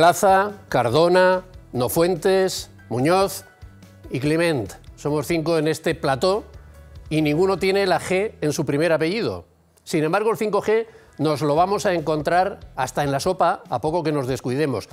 Plaza, Cardona, Nofuentes, Muñoz y Clement. Somos cinco en este plató y ninguno tiene la G en su primer apellido. Sin embargo, el 5G nos lo vamos a encontrar hasta en la sopa, a poco que nos descuidemos.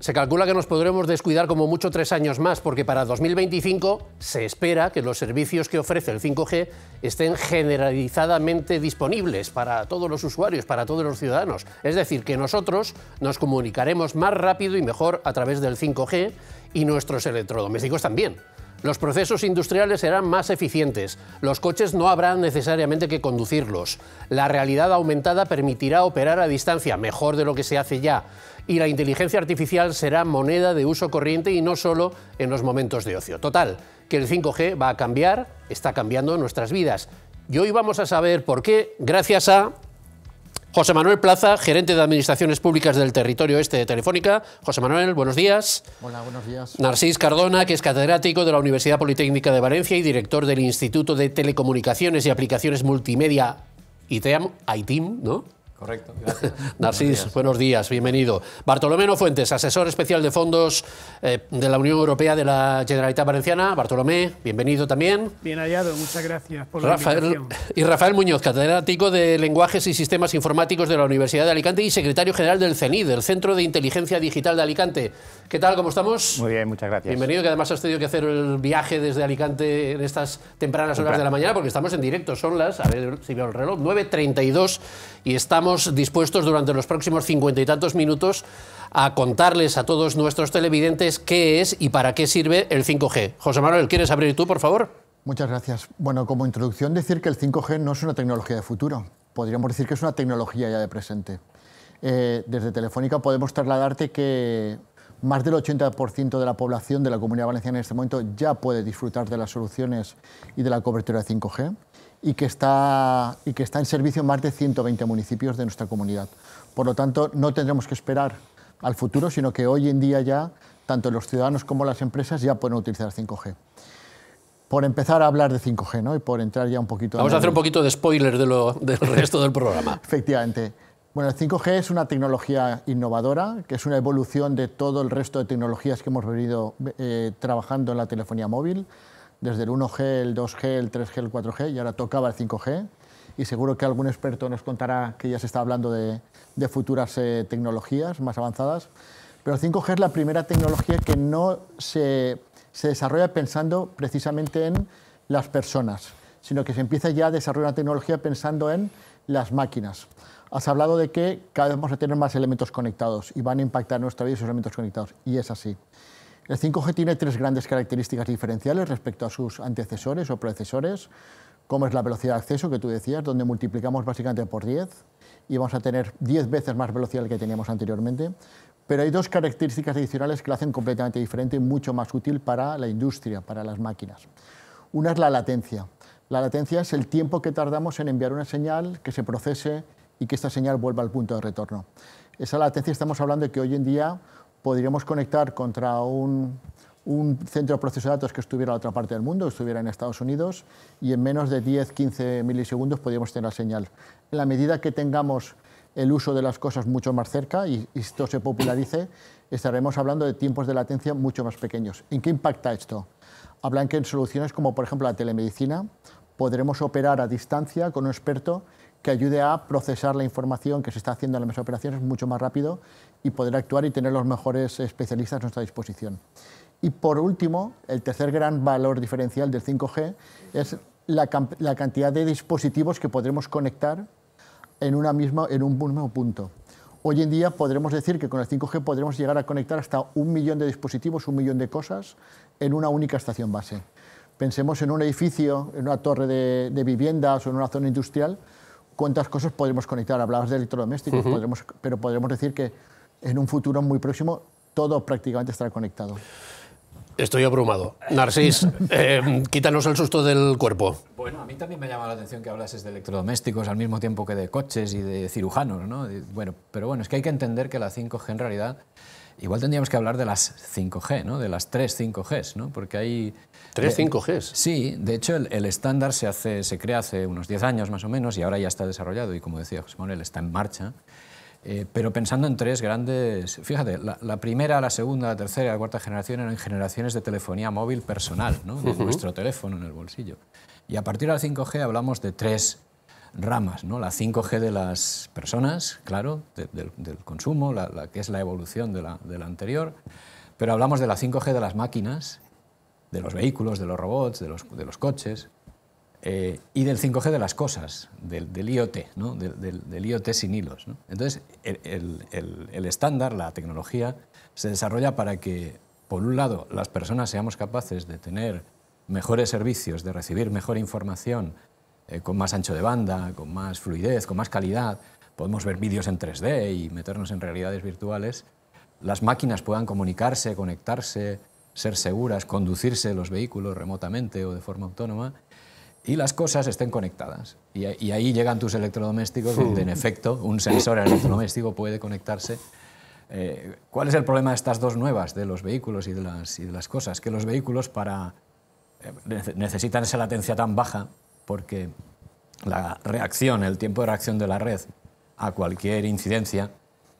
Se calcula que nos podremos descuidar como mucho tres años más, porque para 2025 se espera que los servicios que ofrece el 5G estén generalizadamente disponibles para todos los usuarios, para todos los ciudadanos. Es decir, que nosotros nos comunicaremos más rápido y mejor a través del 5G y nuestros electrodomésticos también. Los procesos industriales serán más eficientes, los coches no habrán necesariamente que conducirlos, la realidad aumentada permitirá operar a distancia mejor de lo que se hace ya, y la inteligencia artificial será moneda de uso corriente y no solo en los momentos de ocio. Total, que el 5G va a cambiar, está cambiando nuestras vidas. Y hoy vamos a saber por qué, gracias a José Manuel Plaza, gerente de Administraciones Públicas del Territorio Este de Telefónica. José Manuel, buenos días. Hola, buenos días. Narcís Cardona, que es catedrático de la Universidad Politécnica de Valencia y director del Instituto de Telecomunicaciones y Aplicaciones Multimedia ITEAM, ITIM, ¿no? Correcto, gracias. Narcís, buenos días. bienvenido. Bartolomé Fuentes, asesor especial de fondos eh, de la Unión Europea de la Generalitat Valenciana. Bartolomé, bienvenido también. Bien hallado, muchas gracias por Rafael, la invitación. Y Rafael Muñoz, catedrático de Lenguajes y Sistemas Informáticos de la Universidad de Alicante y secretario general del CENID, del Centro de Inteligencia Digital de Alicante. ¿Qué tal, cómo estamos? Muy bien, muchas gracias. Bienvenido, que además has tenido que hacer el viaje desde Alicante en estas tempranas horas de la mañana, porque estamos en directo, son las, a ver si veo el reloj, 9.32 y estamos dispuestos durante los próximos cincuenta y tantos minutos a contarles a todos nuestros televidentes qué es y para qué sirve el 5G. José Manuel, ¿quieres abrir tú, por favor? Muchas gracias. Bueno, como introducción, decir que el 5G no es una tecnología de futuro. Podríamos decir que es una tecnología ya de presente. Eh, desde Telefónica podemos trasladarte que más del 80% de la población de la Comunidad Valenciana en este momento ya puede disfrutar de las soluciones y de la cobertura de 5G y que, está, y que está en servicio en más de 120 municipios de nuestra comunidad. Por lo tanto, no tendremos que esperar al futuro, sino que hoy en día ya tanto los ciudadanos como las empresas ya pueden utilizar 5G. Por empezar a hablar de 5G ¿no? y por entrar ya un poquito... Vamos a, hacer un poquito de spoiler de lo, del resto del programa. Efectivamente. Bueno, el 5G es una tecnología innovadora, que es una evolución de todo el resto de tecnologías que hemos venido eh, trabajando en la telefonía móvil desde el 1G, el 2G, el 3G, el 4G y ahora tocaba el 5G y seguro que algún experto nos contará que ya se está hablando de, futuras eh, tecnologías más avanzadas. Pero 5G es la primera tecnología que no se, se desarrolla pensando precisamente en las personas, sino que se empieza ya a desarrollar una tecnología pensando en las máquinas. Has hablado de que cada vez vamos a tener más elementos conectados y van a impactar nuestra vida esos elementos conectados, y es así. El 5G tiene tres grandes características diferenciales respecto a sus antecesores o predecesores, como es la velocidad de acceso que tú decías, donde multiplicamos básicamente por 10 y vamos a tener 10 veces más velocidad que teníamos anteriormente. Pero hay dos características adicionales que la hacen completamente diferente y mucho más útil para la industria, para las máquinas. Una es la latencia. La latencia es el tiempo que tardamos en enviar una señal que se procese y que esta señal vuelva al punto de retorno. Esa latencia estamos hablando de que hoy en día podríamos conectar contra un, centro de proceso de datos que estuviera en otra parte del mundo, que estuviera en Estados Unidos, y en menos de 10-15 milisegundos podríamos tener la señal. En la medida que tengamos el uso de las cosas mucho más cerca y esto se popularice, estaremos hablando de tiempos de latencia mucho más pequeños. ¿En qué impacta esto? Hablan que en soluciones como, por ejemplo, la telemedicina, podremos operar a distancia con un experto que ayude a procesar la información que se está haciendo en las operaciones mucho más rápido y poder actuar y tener los mejores especialistas a nuestra disposición. Y por último, el tercer gran valor diferencial del 5G es la, cantidad de dispositivos que podremos conectar en, una misma, en un mismo punto. Hoy en día podremos decir que con el 5G podremos llegar a conectar hasta un millón de dispositivos, un millón de cosas en una única estación base. Pensemos en un edificio, en una torre de, viviendas o en una zona industrial, cuántas cosas podremos conectar. Hablabas de electrodomésticos, pero podremos decir que en un futuro muy próximo todo prácticamente estará conectado. Estoy abrumado. Narcis. Eh, quítanos el susto del cuerpo. Bueno, a mí también me llama la atención que hablases de electrodomésticos al mismo tiempo que de coches y de cirujanos, ¿no? Bueno, pero bueno, es que hay que entender que la 5G en realidad Igual tendríamos que hablar de las 5G, ¿no? de las 3 5Gs, ¿no? porque hay... ¿Tres 5Gs? Sí, de hecho el, estándar se, hace, se crea hace unos 10 años más o menos y ahora ya está desarrollado y como decía José Manuel, está en marcha. Eh, pero pensando en tres grandes, fíjate, la, primera, la segunda, la tercera y la cuarta generación eran generaciones de telefonía móvil personal, de nuestro teléfono en el bolsillo. Y a partir de la 5G hablamos de tres ramas, ¿no? la 5G de las personas, claro, del, consumo, la, que es la evolución de la, anterior, pero hablamos de la 5G de las máquinas, de los vehículos, de los robots, de los coches, eh, y del 5G de las cosas, del, IoT, del, IoT sin hilos. Entonces, el, estándar, la tecnología, se desarrolla para que, por un lado, las personas seamos capaces de tener mejores servicios, de recibir mejor información eh, con más ancho de banda, con más fluidez, con más calidad. Podemos ver vídeos en 3D y meternos en realidades virtuales. Las máquinas puedan comunicarse, conectarse, ser seguras, conducirse los vehículos remotamente o de forma autónoma y las cosas estén conectadas. Y, ahí llegan tus electrodomésticos, donde en efecto un sensor electrodoméstico puede conectarse. Eh, ¿Cuál es el problema de estas dos nuevas, de los vehículos y de las, las cosas? Que los vehículos para, eh, necesitan esa latencia tan baja porque la reacción, el tiempo de reacción de la red a cualquier incidencia,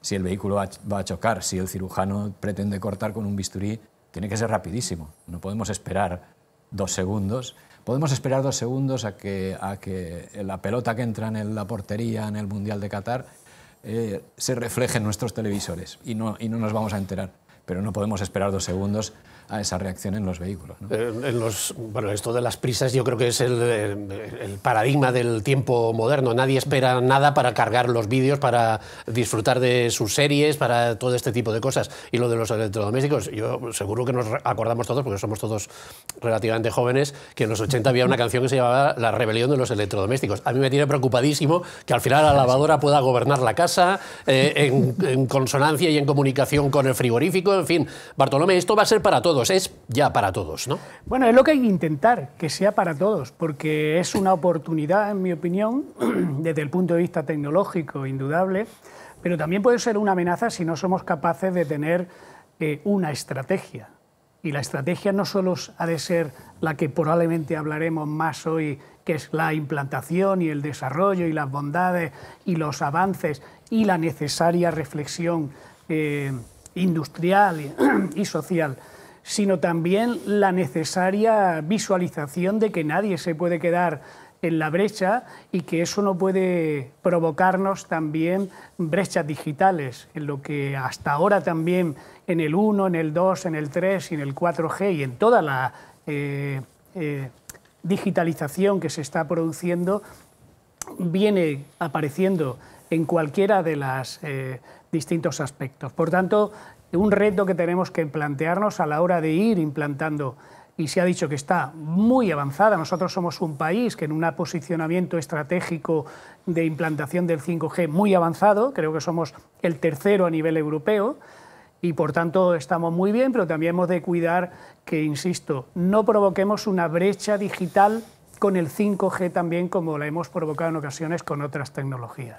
si el vehículo va a chocar, si el cirujano pretende cortar con un bisturí, tiene que ser rapidísimo. No podemos esperar dos segundos Podemos esperar dos segundos a que, a que la pelota que entra en la portería en el Mundial de Qatar eh, se refleje en nuestros televisores y no, y no nos vamos a enterar pero no podemos esperar dos segundos a esa reacción en los vehículos. Eh, bueno, esto de las prisas yo creo que es eh, el, paradigma del tiempo moderno. Nadie espera nada para cargar los vídeos, para disfrutar de sus series, para todo este tipo de cosas. Y lo de los electrodomésticos, yo seguro que nos acordamos todos, porque somos todos relativamente jóvenes, que en los 80 había una canción que se llamaba La rebelión de los electrodomésticos. A mí me tiene preocupadísimo que al final la lavadora pueda gobernar la casa eh, en consonancia y en comunicación con el frigorífico, en fin. Bartolomé, esto va a ser para todos, es ya para todos, ¿no? Bueno, es lo que hay que intentar, que sea para todos, porque es una oportunidad, en mi opinión, desde el punto de vista tecnológico, indudable, pero también puede ser una amenaza si no somos capaces de tener eh, una estrategia. Y la estrategia no solo ha de ser la que probablemente hablaremos más hoy, que es la implantación y el desarrollo y las bondades y los avances y la necesaria reflexión eh, industrial y social, sino también la necesaria visualización de que nadie se puede quedar en la brecha y que eso no puede provocarnos también brechas digitales, en lo que hasta ahora también en el 1, en el 2, en el 3 y en el 4G y en toda la eh, eh, digitalización que se está produciendo viene apareciendo en cualquiera de las... Eh, distintos aspectos. Por tanto, un reto que tenemos que plantearnos a la hora de ir implantando y se ha dicho que está muy avanzada. Nosotros somos un país que en un posicionamiento estratégico de implantación del 5G muy avanzado, creo que somos el tercero a nivel europeo y por tanto estamos muy bien, pero también hemos de cuidar que, insisto, no provoquemos una brecha digital con el 5G también como la hemos provocado en ocasiones con otras tecnologías.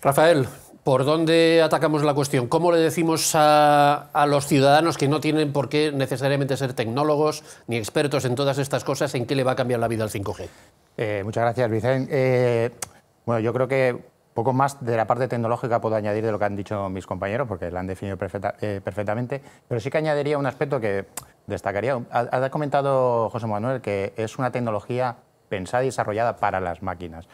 Rafael, ¿Por dónde atacamos la cuestión? ¿Cómo le decimos a, los ciudadanos que no tienen por qué necesariamente ser tecnólogos ni expertos en todas estas cosas en qué le va a cambiar la vida al 5G? Eh, muchas gracias, Vicente. Eh, bueno, yo creo que poco más de la parte tecnológica puedo añadir de lo que han dicho mis compañeros, porque la han definido eh, perfectamente, pero sí que añadiría un aspecto que destacaría. Ha, comentado José Manuel que es una tecnología pensada y desarrollada para las máquinas.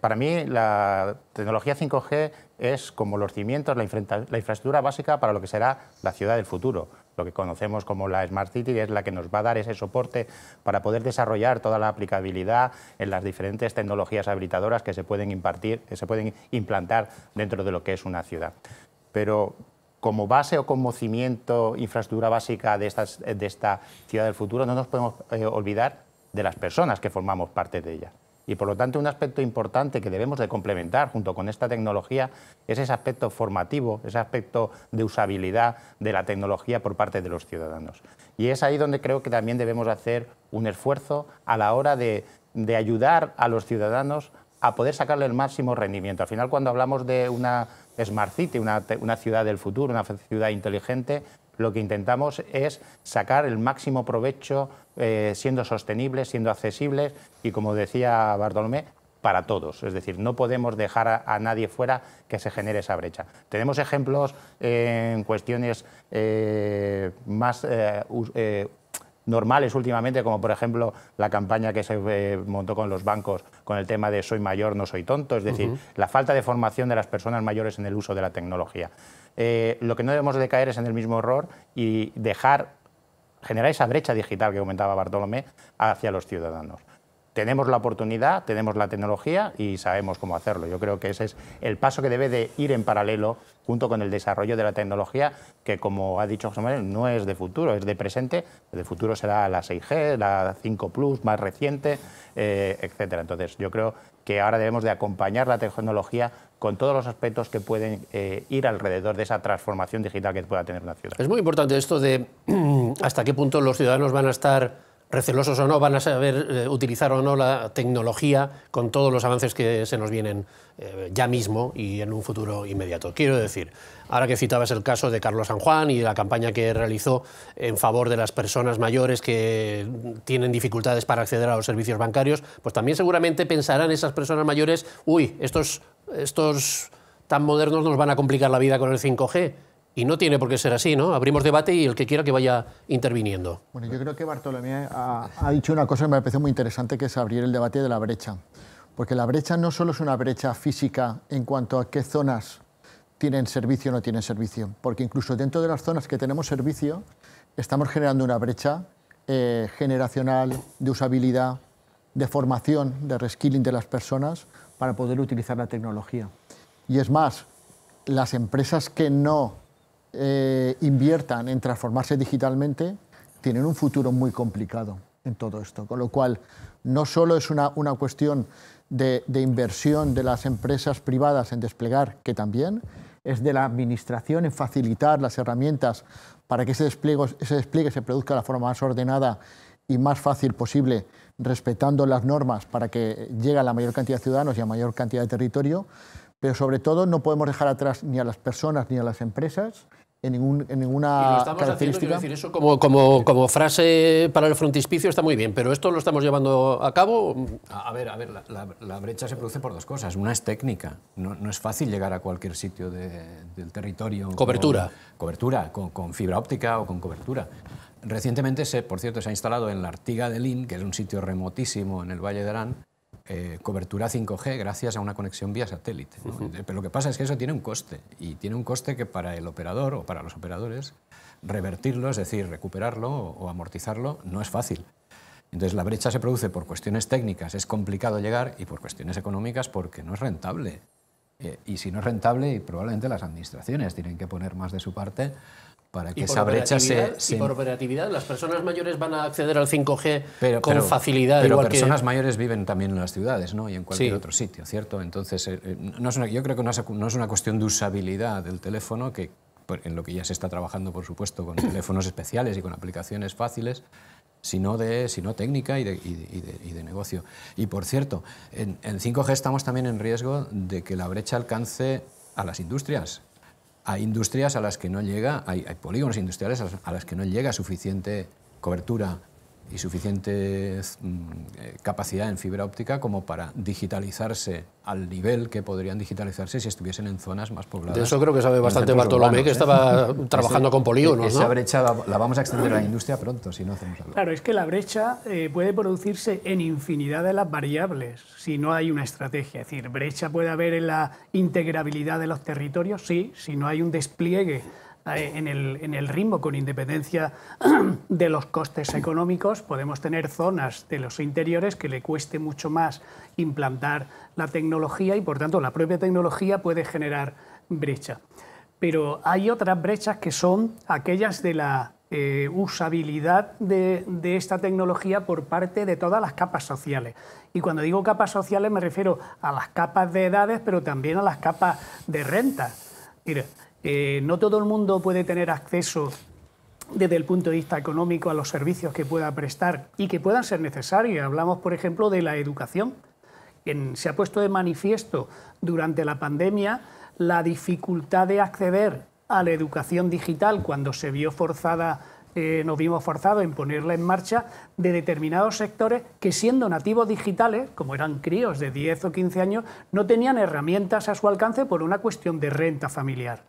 para mí, la tecnología 5G es como los cimientos, la, infraestructura básica para lo que será la ciudad del futuro. Lo que conocemos como la Smart City es la que nos va a dar ese soporte para poder desarrollar toda la aplicabilidad en las diferentes tecnologías habilitadoras que se pueden impartir, se pueden implantar dentro de lo que es una ciudad. Pero como base o como cimiento, infraestructura básica de, esta ciudad del futuro, no nos podemos eh, olvidar de las personas que formamos parte de ella. Y por lo tanto, un aspecto importante que debemos de complementar junto con esta tecnología es ese aspecto formativo, ese aspecto de usabilidad de la tecnología por parte de los ciudadanos. Y es ahí donde creo que también debemos hacer un esfuerzo a la hora de, ayudar a los ciudadanos a poder sacarle el máximo rendimiento. Al final, cuando hablamos de una Smart City, una ciudad del futuro, una ciudad inteligente, lo que intentamos es sacar el máximo provecho eh, siendo sostenibles, siendo accesibles y, como decía Bartolomé, para todos. Es decir, no podemos dejar a, nadie fuera que se genere esa brecha. Tenemos ejemplos eh, en cuestiones eh, más normales últimamente, como por ejemplo la campaña que se montó con los bancos con el tema de soy mayor, no soy tonto, es decir, la falta de formación de las personas mayores en el uso de la tecnología. Eh, lo que no debemos de caer es en el mismo error y dejar, generar esa brecha digital que comentaba Bartolomé hacia los ciudadanos. Tenemos la oportunidad, tenemos la tecnología y sabemos cómo hacerlo. Yo creo que ese es el paso que debe de ir en paralelo junto con el desarrollo de la tecnología, que como ha dicho José Manuel, no es de futuro, es de presente. De futuro será la 6G, la 5 Plus más reciente, eh, etcétera. Entonces, yo creo que ahora debemos de acompañar la tecnología con todos los aspectos que pueden eh, ir alrededor de esa transformación digital que pueda tener una ciudad. Es muy importante esto de hasta qué punto los ciudadanos van a estar recelosos o no, van a saber eh, utilizar o no la tecnología con todos los avances que se nos vienen eh, ya mismo y en un futuro inmediato. Quiero decir, ahora que citabas el caso de Carlos San Juan y la campaña que realizó en favor de las personas mayores que tienen dificultades para acceder a los servicios bancarios, pues también seguramente pensarán esas personas mayores, uy, estos, estos tan modernos nos van a complicar la vida con el 5G y no tiene por qué ser así, ¿no? Abrimos debate y el que quiera que vaya interviniendo. Bueno, yo creo que Bartolomé ha, dicho una cosa que me parece muy interesante, que es abrir el debate de la brecha. Porque la brecha no solo es una brecha física en cuanto a qué zonas tienen servicio o no tienen servicio, porque incluso dentro de las zonas que tenemos servicio, estamos generando una brecha eh, generacional, de usabilidad, de formación, de reskilling de las personas para poder utilizar la tecnología. Y es más, las empresas que no eh, inviertan en transformarse digitalmente, tienen un futuro muy complicado en todo esto. Con lo cual, no solo es una, cuestión de, inversión de las empresas privadas en desplegar, que también, es de la administración en facilitar las herramientas para que ese despliegue, ese despliegue se produzca de la forma más ordenada y más fácil posible, respetando las normas para que llegue a la mayor cantidad de ciudadanos y a mayor cantidad de territorio. Pero sobre todo no podemos dejar atrás ni a las personas ni a las empresas en, ninguna y lo estamos Haciendo, decir, eso como, frase para el frontispicio está muy bien, pero esto lo estamos llevando a cabo. A, ver, a ver, la, brecha se produce por dos cosas. Una es técnica. No, es fácil llegar a cualquier sitio del territorio. Cobertura. cobertura, con, fibra óptica o con cobertura. Recientemente, se, por cierto, se ha instalado en la Artiga de Lin, que es un sitio remotísimo en el Valle de Arán, eh, cobertura 5G gracias a una conexión vía satélite. Pero lo que pasa es que eso tiene un coste, y tiene un coste que para el operador o para los operadores revertirlo, es decir, recuperarlo o, amortizarlo, no es fácil. Entonces la brecha se produce por cuestiones técnicas, es complicado llegar, y por cuestiones económicas porque no es rentable. Eh, y si no es rentable, probablemente las administraciones tienen que poner más de su parte para que esa brecha se, Y por operatividad, las personas mayores van a acceder al 5G pero, con facilidad. Pero las personas mayores viven también en las ciudades ¿no? y en cualquier otro sitio, ¿cierto? Entonces, eh, eh, no es yo creo que no es, una cuestión de usabilidad del teléfono, que en lo que ya se está trabajando, por supuesto, con teléfonos especiales y con aplicaciones fáciles, sino, de, sino técnica y de, negocio. Y por cierto, en, en 5G estamos también en riesgo de que la brecha alcance a las industrias hay industrias a las que no llega, hay, polígonos industriales a, a las que no llega suficiente cobertura y suficiente mm, eh, capacidad en fibra óptica como para digitalizarse al nivel que podrían digitalizarse si estuviesen en zonas más pobladas. eso creo que sabe bastante Bartolomé, que ¿eh? estaba trabajando con polígonos. E-, esa brecha la, vamos a extender a la industria pronto, si no hacemos algo. Claro, es que la brecha eh, puede producirse en infinidad de las variables si no hay una estrategia. Es decir, brecha puede haber en la integrabilidad de los territorios, sí, si no hay un despliegue eh, en el, en el ritmo con independencia de los costes económicos. Podemos tener zonas de los interiores que le cueste mucho más implantar la tecnología y, por tanto, la propia tecnología puede generar brecha. Pero hay otras brechas que son aquellas de la eh, usabilidad de, de, esta tecnología por parte de todas las capas sociales. Y cuando digo capas sociales me refiero a las capas de edades, pero también a las capas de renta. decir eh, no todo el mundo puede tener acceso desde el punto de vista económico a los servicios que pueda prestar y que puedan ser necesarios. Hablamos, por ejemplo, de la educación. se ha puesto de manifiesto durante la pandemia la dificultad de acceder a la educación digital cuando se vio forzada, eh, nos vimos forzados en ponerla en marcha de determinados sectores que siendo nativos digitales, como eran críos de 10 o 15 años, no tenían herramientas a su alcance por una cuestión de renta familiar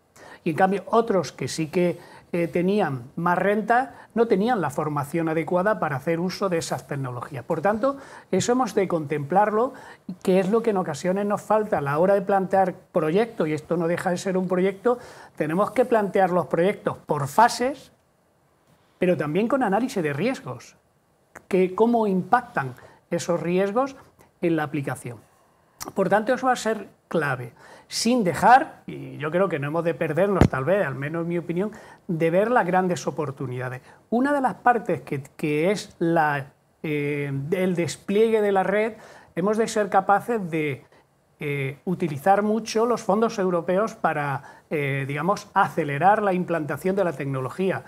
y en cambio otros que sí que eh, tenían más renta no tenían la formación adecuada para hacer uso de esas tecnologías. Por tanto, eso hemos de contemplarlo, que es lo que en ocasiones nos falta a la hora de plantear proyectos, y esto no deja de ser un proyecto, tenemos que plantear los proyectos por fases, pero también con análisis de riesgos, que cómo impactan esos riesgos en la aplicación. Por tanto, eso va a ser clave, sin dejar, y yo creo que no hemos de perdernos tal vez, al menos en mi opinión, de ver las grandes oportunidades. Una de las partes que, es eh, el despliegue de la red, hemos de ser capaces de eh, utilizar mucho los fondos europeos para, eh, digamos, acelerar la implantación de la tecnología.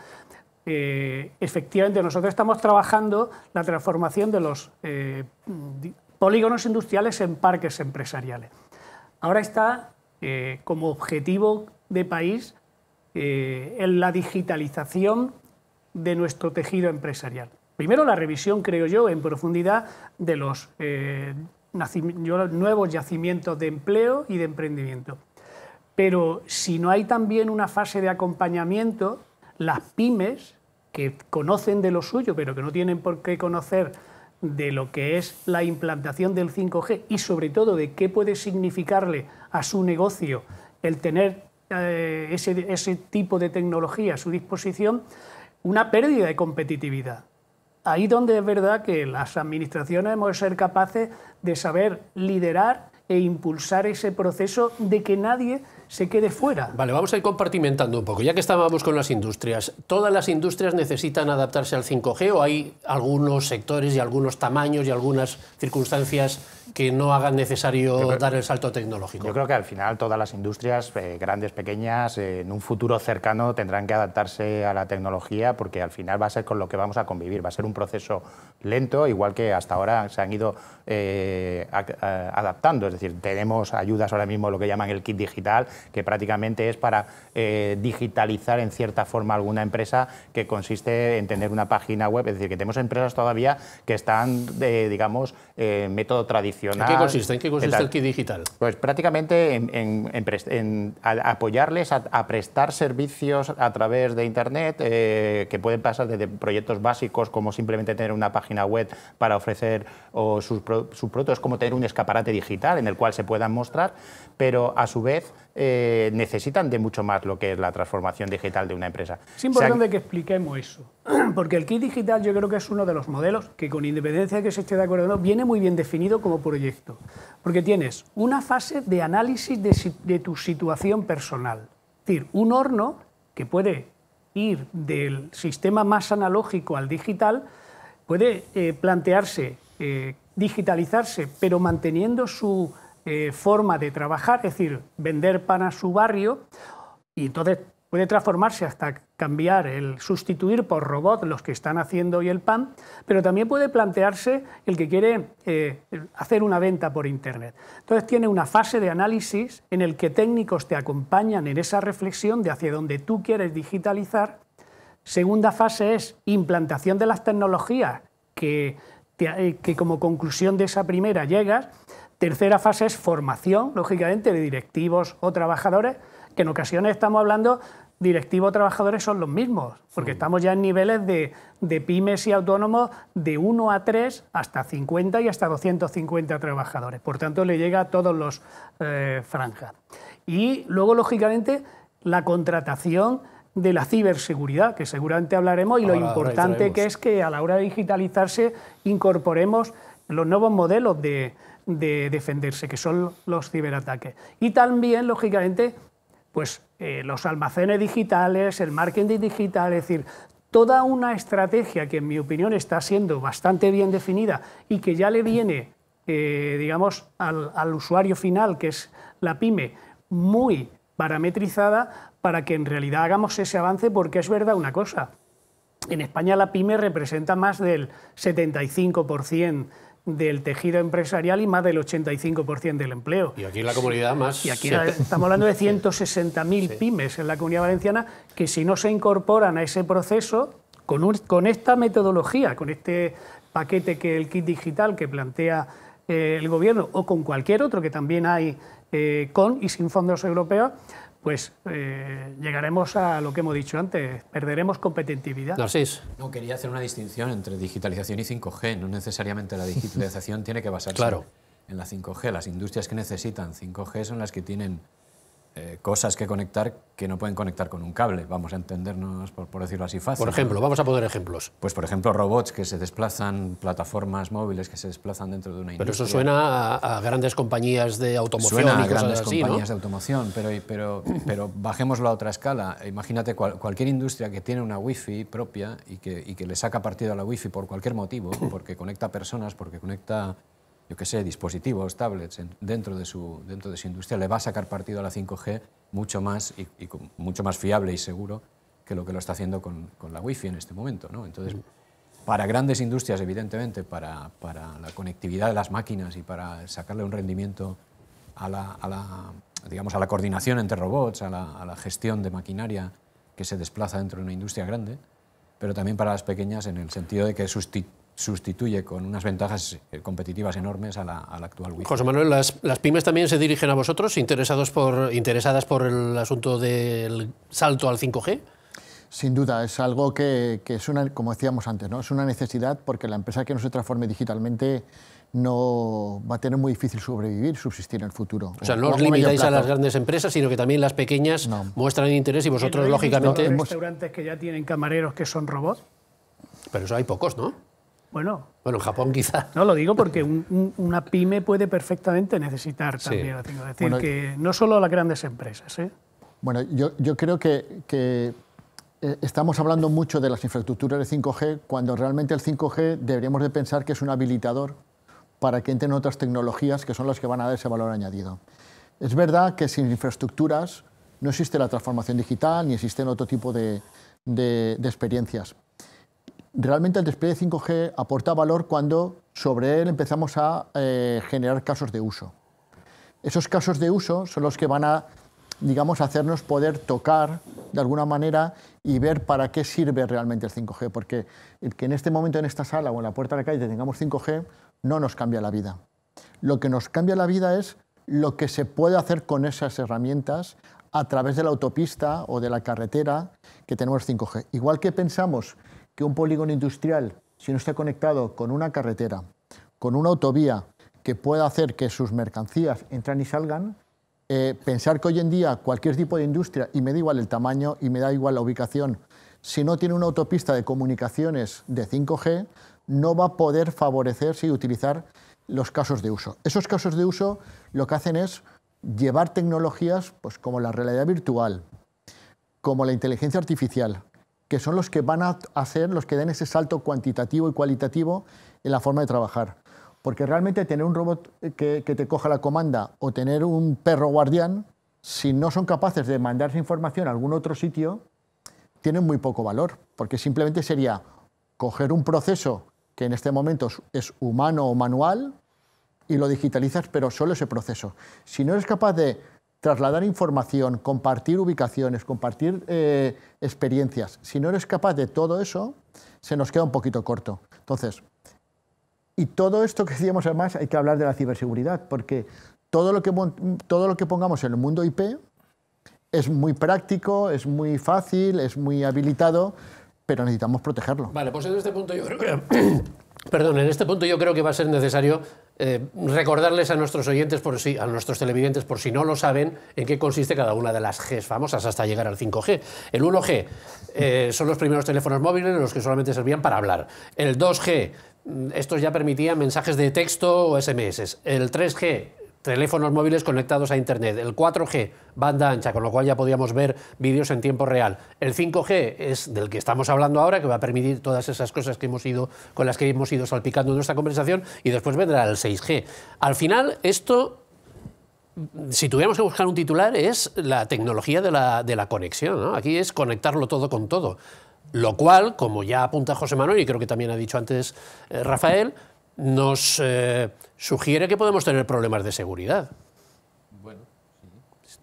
efectivamente, nosotros estamos trabajando la transformación de los polígonos industriales en parques empresariales. Ahora está eh, como objetivo de país eh, en la digitalización de nuestro tejido empresarial. Primero, la revisión, creo yo, en profundidad de los eh, nuevos yacimientos de empleo y de emprendimiento. Pero si no hay también una fase de acompañamiento, las pymes que conocen de lo suyo, pero que no tienen por qué conocer de lo que es la implantación del 5G y sobre todo de qué puede significarle a su negocio el tener eh, ese, ese tipo de tecnología a su disposición, una pérdida de competitividad. Ahí donde es verdad que las administraciones hemos de ser capaces de saber liderar e impulsar ese proceso de que nadie se quede fuera. Vale, vamos a ir compartimentando un poco. Ya que estábamos con las industrias, ¿todas las industrias necesitan adaptarse al 5G o hay algunos sectores y algunos tamaños y algunas circunstancias que no hagan necesario dar el salto tecnológico? Yo creo que al final todas las industrias, eh, grandes, pequeñas, eh, en un futuro cercano tendrán que adaptarse a la tecnología porque al final va a ser con lo que vamos a convivir, va a ser un proceso lento, igual que hasta ahora se han ido eh, adaptando. Es decir, tenemos ayudas ahora mismo, lo que llaman el kit digital, que prácticamente es para eh, digitalizar en cierta forma alguna empresa que consiste en tener una página web. Es decir, que tenemos empresas todavía que están, de eh, digamos, eh, método tradicional. ¿En qué consiste? ¿En el kit digital? Pues prácticamente en, apoyarles a, prestar servicios a través de Internet que pueden pasar desde proyectos básicos como simplemente tener una página web para ofrecer sus productos, como tener un escaparate digital en el cual se puedan mostrar, pero a su vez eh, necesitan de mucho más lo que es la transformación digital de una empresa. Es importante que expliquemos eso, porque el kit digital yo creo que es uno de los modelos que con independencia de que se esté de acuerdo o no, viene muy bien definido como proyecto, porque tienes una fase de análisis de, tu situación personal, es decir, un horno que puede ir del sistema más analógico al digital, puede eh, plantearse eh, digitalizarse, pero manteniendo su eh, forma de trabajar, es decir, vender pan a su barrio, y entonces puede transformarse hasta cambiar, el sustituir por robot los que están haciendo hoy el pan, pero también puede plantearse el que quiere eh, hacer una venta por Internet. Entonces tiene una fase de análisis en el que técnicos te acompañan en esa reflexión de hacia dónde tú quieres digitalizar. Segunda fase es implantación de las tecnologías que, eh, que como conclusión de esa primera llegas Tercera fase es formación, lógicamente, de directivos o trabajadores, que en ocasiones estamos hablando directivos o trabajadores son los mismos, porque estamos ya en niveles de, pymes y autónomos de 1 a 3 hasta 50 y hasta 250 trabajadores. Por tanto, le llega a todos los eh, franjas. Y luego, lógicamente, la contratación de la ciberseguridad, que seguramente hablaremos, y lo importante que es que a la hora de digitalizarse incorporemos los nuevos modelos de, de defenderse, que son los ciberataques. Y también, lógicamente, pues eh, los almacenes digitales, el marketing digital, es decir, toda una estrategia que en mi opinión está siendo bastante bien definida y que ya le viene, eh, digamos, al, al usuario final, que es la pyme, muy parametrizada para que en realidad hagamos ese avance, porque es verdad una cosa, en España la pyme representa más del 75% del tejido empresarial y más del 85% del empleo. Y aquí en la comunidad más... Y aquí estamos hablando de 160.000 pymes en la comunidad valenciana que si no se incorporan a ese proceso, con, con esta metodología, con este paquete que el kit digital que plantea eh, el gobierno o con cualquier otro que también hay eh, con y sin fondos europeos, pues eh, llegaremos a lo que hemos dicho antes, perderemos competitividad. No, quería hacer una distinción entre digitalización y 5G. No necesariamente la digitalización tiene que basarse en la 5G. Las industrias que necesitan 5G son las que tienen eh, cosas que conectar que no pueden conectar con un cable. Vamos a entendernos, por, decirlo así, fácil. Por ejemplo, vamos a poner ejemplos. Pues, por ejemplo, robots que se desplazan, plataformas móviles que se desplazan dentro de una industria. Pero eso suena a, grandes compañías de automoción. grandes compañías de automoción, pero, pero, pero bajémoslo a otra escala. Imagínate cualquier industria que tiene una wifi propia y que, y que le saca partido a la wifi por cualquier motivo, porque conecta personas, porque conecta yo qué sé, dispositivos, tablets dentro de, su, dentro de su industria, le va a sacar partido a la 5G mucho más, y, mucho más fiable y seguro que lo que lo está haciendo con, la Wi-Fi en este momento. Entonces, para grandes industrias, evidentemente, para, la conectividad de las máquinas y para sacarle un rendimiento a la, digamos, a la coordinación entre robots, a la, a la, gestión de maquinaria que se desplaza dentro de una industria grande, pero también para las pequeñas en el sentido de que sustituye sustituye con unas ventajas eh, competitivas enormes a la, actual Wi-Fi. José Manuel, las, pymes también se dirigen a vosotros, interesados por, interesadas por el asunto del salto al 5G? Sin duda, es algo que, es una, como decíamos antes, ¿no? es una necesidad porque la empresa que no se transforme digitalmente no va a tener muy difícil sobrevivir, subsistir en el futuro. O sea, no os limitáis a las grandes empresas, sino que también las pequeñas muestran interés y vosotros, lógicamente... Hay restaurantes que ya tienen camareros que son robots? Pero eso hay pocos, ¿no? Bueno, bueno, en Japón quizá. No lo digo porque una pyme puede perfectamente necesitar también. Es decir, que no solo las grandes empresas. ¿eh? Bueno, yo, creo que, eh, estamos hablando mucho de las infraestructuras de 5G cuando realmente el 5G deberíamos de pensar que es un habilitador para que entren otras tecnologías que son las que van a dar ese valor añadido. Es verdad que sin infraestructuras no existe la transformación digital ni existen otro tipo de experiencias realmente el despliegue 5G aporta valor cuando sobre él empezamos a eh, generar casos de uso. Esos casos de uso son los que van a, digamos, hacernos poder tocar de alguna manera y ver para qué sirve realmente el 5G, porque que en este momento en esta sala o en la puerta de la calle tengamos 5G no nos cambia la vida. Lo que nos cambia la vida es lo que se puede hacer con esas herramientas a través de la autopista o de la carretera que tenemos 5G. Igual que pensamos que un polígono industrial, si no está conectado con una carretera, con una autovía que pueda hacer que sus mercancías entran y salgan, eh, pensar que hoy en día cualquier tipo de industria, y me da igual el tamaño y me da igual la ubicación, si no tiene una autopista de comunicaciones de 5G, no va a poder favorecerse y utilizar los casos de uso. Esos casos de uso lo que hacen es llevar tecnologías pues, como la realidad virtual, como la inteligencia artificial, que son los que van a hacer, los que den ese salto cuantitativo y cualitativo en la forma de trabajar. Porque realmente tener un robot eh, que, te coja la comanda o tener un perro guardián, si no son capaces de mandar información a algún otro sitio, tienen muy poco valor, porque simplemente sería coger un proceso que en este momento es humano o manual y lo digitalizas, pero solo ese proceso. Si no eres capaz de trasladar información, compartir ubicaciones, compartir eh, experiencias. Si no eres capaz de todo eso, se nos queda un poquito corto. Entonces, y todo esto que decíamos además, hay que hablar de la ciberseguridad, porque todo lo que, todo lo que pongamos en el mundo IP es muy práctico, es muy fácil, es muy habilitado, pero necesitamos protegerlo. Vale, pues en este punto yo creo Perdón, en este punto yo creo que va a ser necesario eh, recordarles a nuestros oyentes, por si, a nuestros televidentes, por si no lo saben, en qué consiste cada una de las G famosas hasta llegar al 5G. El 1G eh, son los primeros teléfonos móviles los que solamente servían para hablar. El 2G, mm, estos ya permitían mensajes de texto o SMS. El 3G, teléfonos móviles conectados a Internet, el 4G, banda ancha, con lo cual ya podíamos ver vídeos en tiempo real. El 5G es del que estamos hablando ahora, que va a permitir todas esas cosas que hemos ido, con las que hemos ido salpicando nuestra conversación, y después vendrá el 6G. Al final, esto si tuviéramos que buscar un titular, es la tecnología de la, conexión. Aquí es conectarlo todo con todo. Lo cual, como ya apunta José Manuel y creo que también ha dicho antes eh, Rafael, nos eh, sugiere que podemos tener problemas de seguridad. Bueno,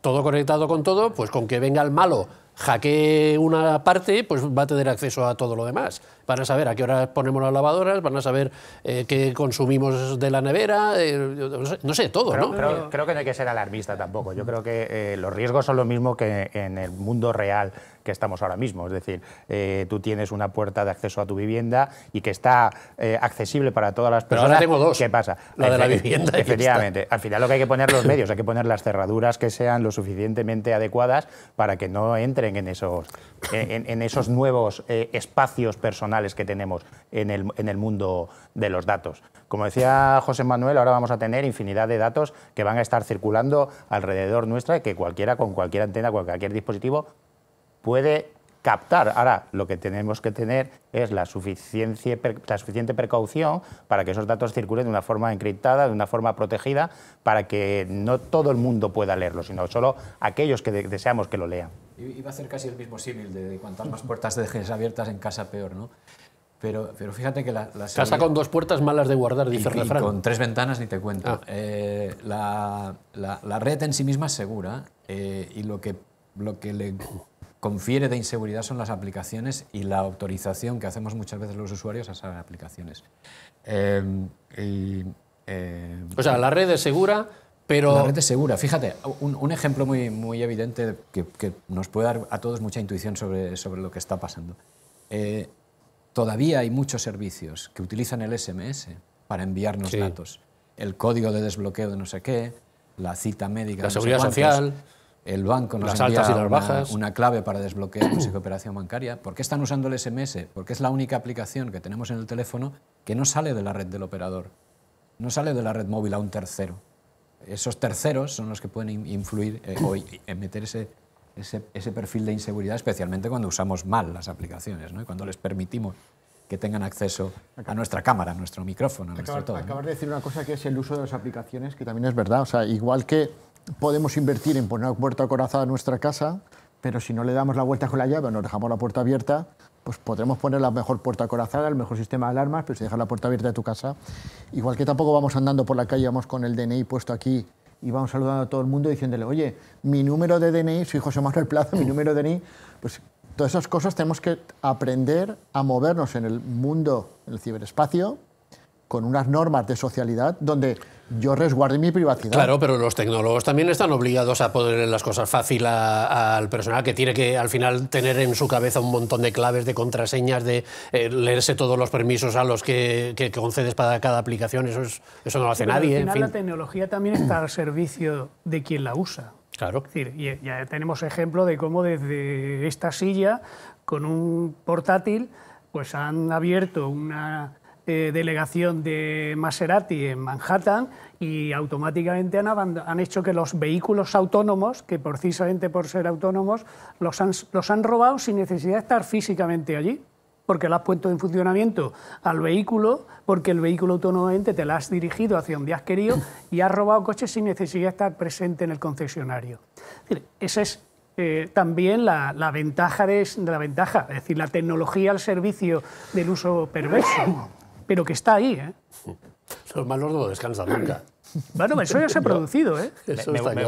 Todo conectado con todo, pues con que venga el malo, hackee una parte, pues va a tener acceso a todo lo demás. Van a saber a qué hora ponemos las lavadoras, van a saber eh, qué consumimos de la nevera, eh, no, sé, todo, ¿no? Creo, que no hay que ser alarmista tampoco. Yo creo que eh, los riesgos son lo mismo que en el mundo real que estamos ahora mismo. Es decir, tú tienes una puerta de acceso a tu vivienda y que está accesible para todas las personas. Pero ¿Qué pasa? La de la vivienda. Efectivamente. Al final lo que hay que poner los medios, hay que poner las cerraduras que sean lo suficientemente adecuadas para que no entren en esos, en, esos nuevos espacios personales que tenemos en el, mundo de los datos. Como decía José Manuel, ahora vamos a tener infinidad de datos que van a estar circulando alrededor nuestra y que cualquiera con cualquier antena, con cualquier dispositivo puede captar. Ahora, lo que tenemos que tener es la, la suficiente precaución para que esos datos circulen de una forma encriptada, de una forma protegida, para que no todo el mundo pueda leerlo, sino solo aquellos que deseamos que lo lean. Iba a ser casi el mismo símil de, cuantas más puertas dejes abiertas en casa, peor, ¿no? Pero, pero fíjate que la, Casa con dos puertas malas de guardar, dice refrán. Y con tres ventanas ni te cuento. Ah. Eh, la, la, red en sí misma es segura eh, y lo que, lo que le confiere de inseguridad son las aplicaciones y la autorización que hacemos muchas veces los usuarios a esas aplicaciones. Eh, o sea, la red es segura pero... La red es segura. Fíjate, un, ejemplo muy, muy evidente que, nos puede dar a todos mucha intuición sobre, sobre lo que está pasando. Eh, todavía hay muchos servicios que utilizan el SMS para enviarnos datos. El código de desbloqueo de no sé qué, la cita médica. La seguridad social. El banco nos las altas y las bajas. Una, clave para desbloquear y operación bancaria. ¿Por qué están usando el SMS? Porque es la única aplicación que tenemos en el teléfono que no sale de la red del operador, no sale de la red móvil a un tercero esos terceros son los que pueden influir hoy eh, o meter ese, perfil de inseguridad, especialmente cuando usamos mal las aplicaciones cuando les permitimos que tengan acceso a nuestra cámara, a nuestro micrófono, a nuestro todo. Acabas de decir una cosa que es el uso de las aplicaciones, que también es verdad. O sea, igual que podemos invertir en poner una puerta acorazada a nuestra casa, pero si no le damos la vuelta con la llave o nos dejamos la puerta abierta, pues podremos poner la mejor puerta acorazada, el mejor sistema de alarmas, pero si dejas la puerta abierta de tu casa, igual que tampoco vamos andando por la calle, vamos con el DNI puesto aquí y vamos saludando a todo el mundo diciéndole, oye, mi número de DNI, soy José Manuel Plaza, mi número de DNI, pues todas esas cosas tenemos que aprender a movernos en el mundo, en el ciberespacio, con unas normas de socialidad donde yo resguardo mi privacidad. Claro, pero los tecnólogos también están obligados a poner las cosas fácil al personal que tiene que al final tener en su cabeza un montón de claves, de contraseñas, de eh, leerse todos los permisos a los que, que, concedes para cada aplicación. Eso, es, eso no lo hace nadie. Al final la tecnología también está al servicio de quien la usa. Claro. ya tenemos ejemplo de cómo desde esta silla, con un portátil, pues han abierto una eh, delegación de Maserati en Manhattan y automáticamente han, hecho que los vehículos autónomos, que precisamente por ser autónomos, los han, robado sin necesidad de estar físicamente allí porque lo has puesto en funcionamiento al vehículo, porque el vehículo autónomamente te lo has dirigido hacia donde has querido y has robado coches sin necesidad de estar presente en el concesionario. esa es eh, también la, la, ventaja de, la ventaja, es decir, la tecnología al servicio del uso perverso pero que está ahí. ¿eh? Los malos no descansan nunca. Bueno, eso ya se ha producido, ¿eh?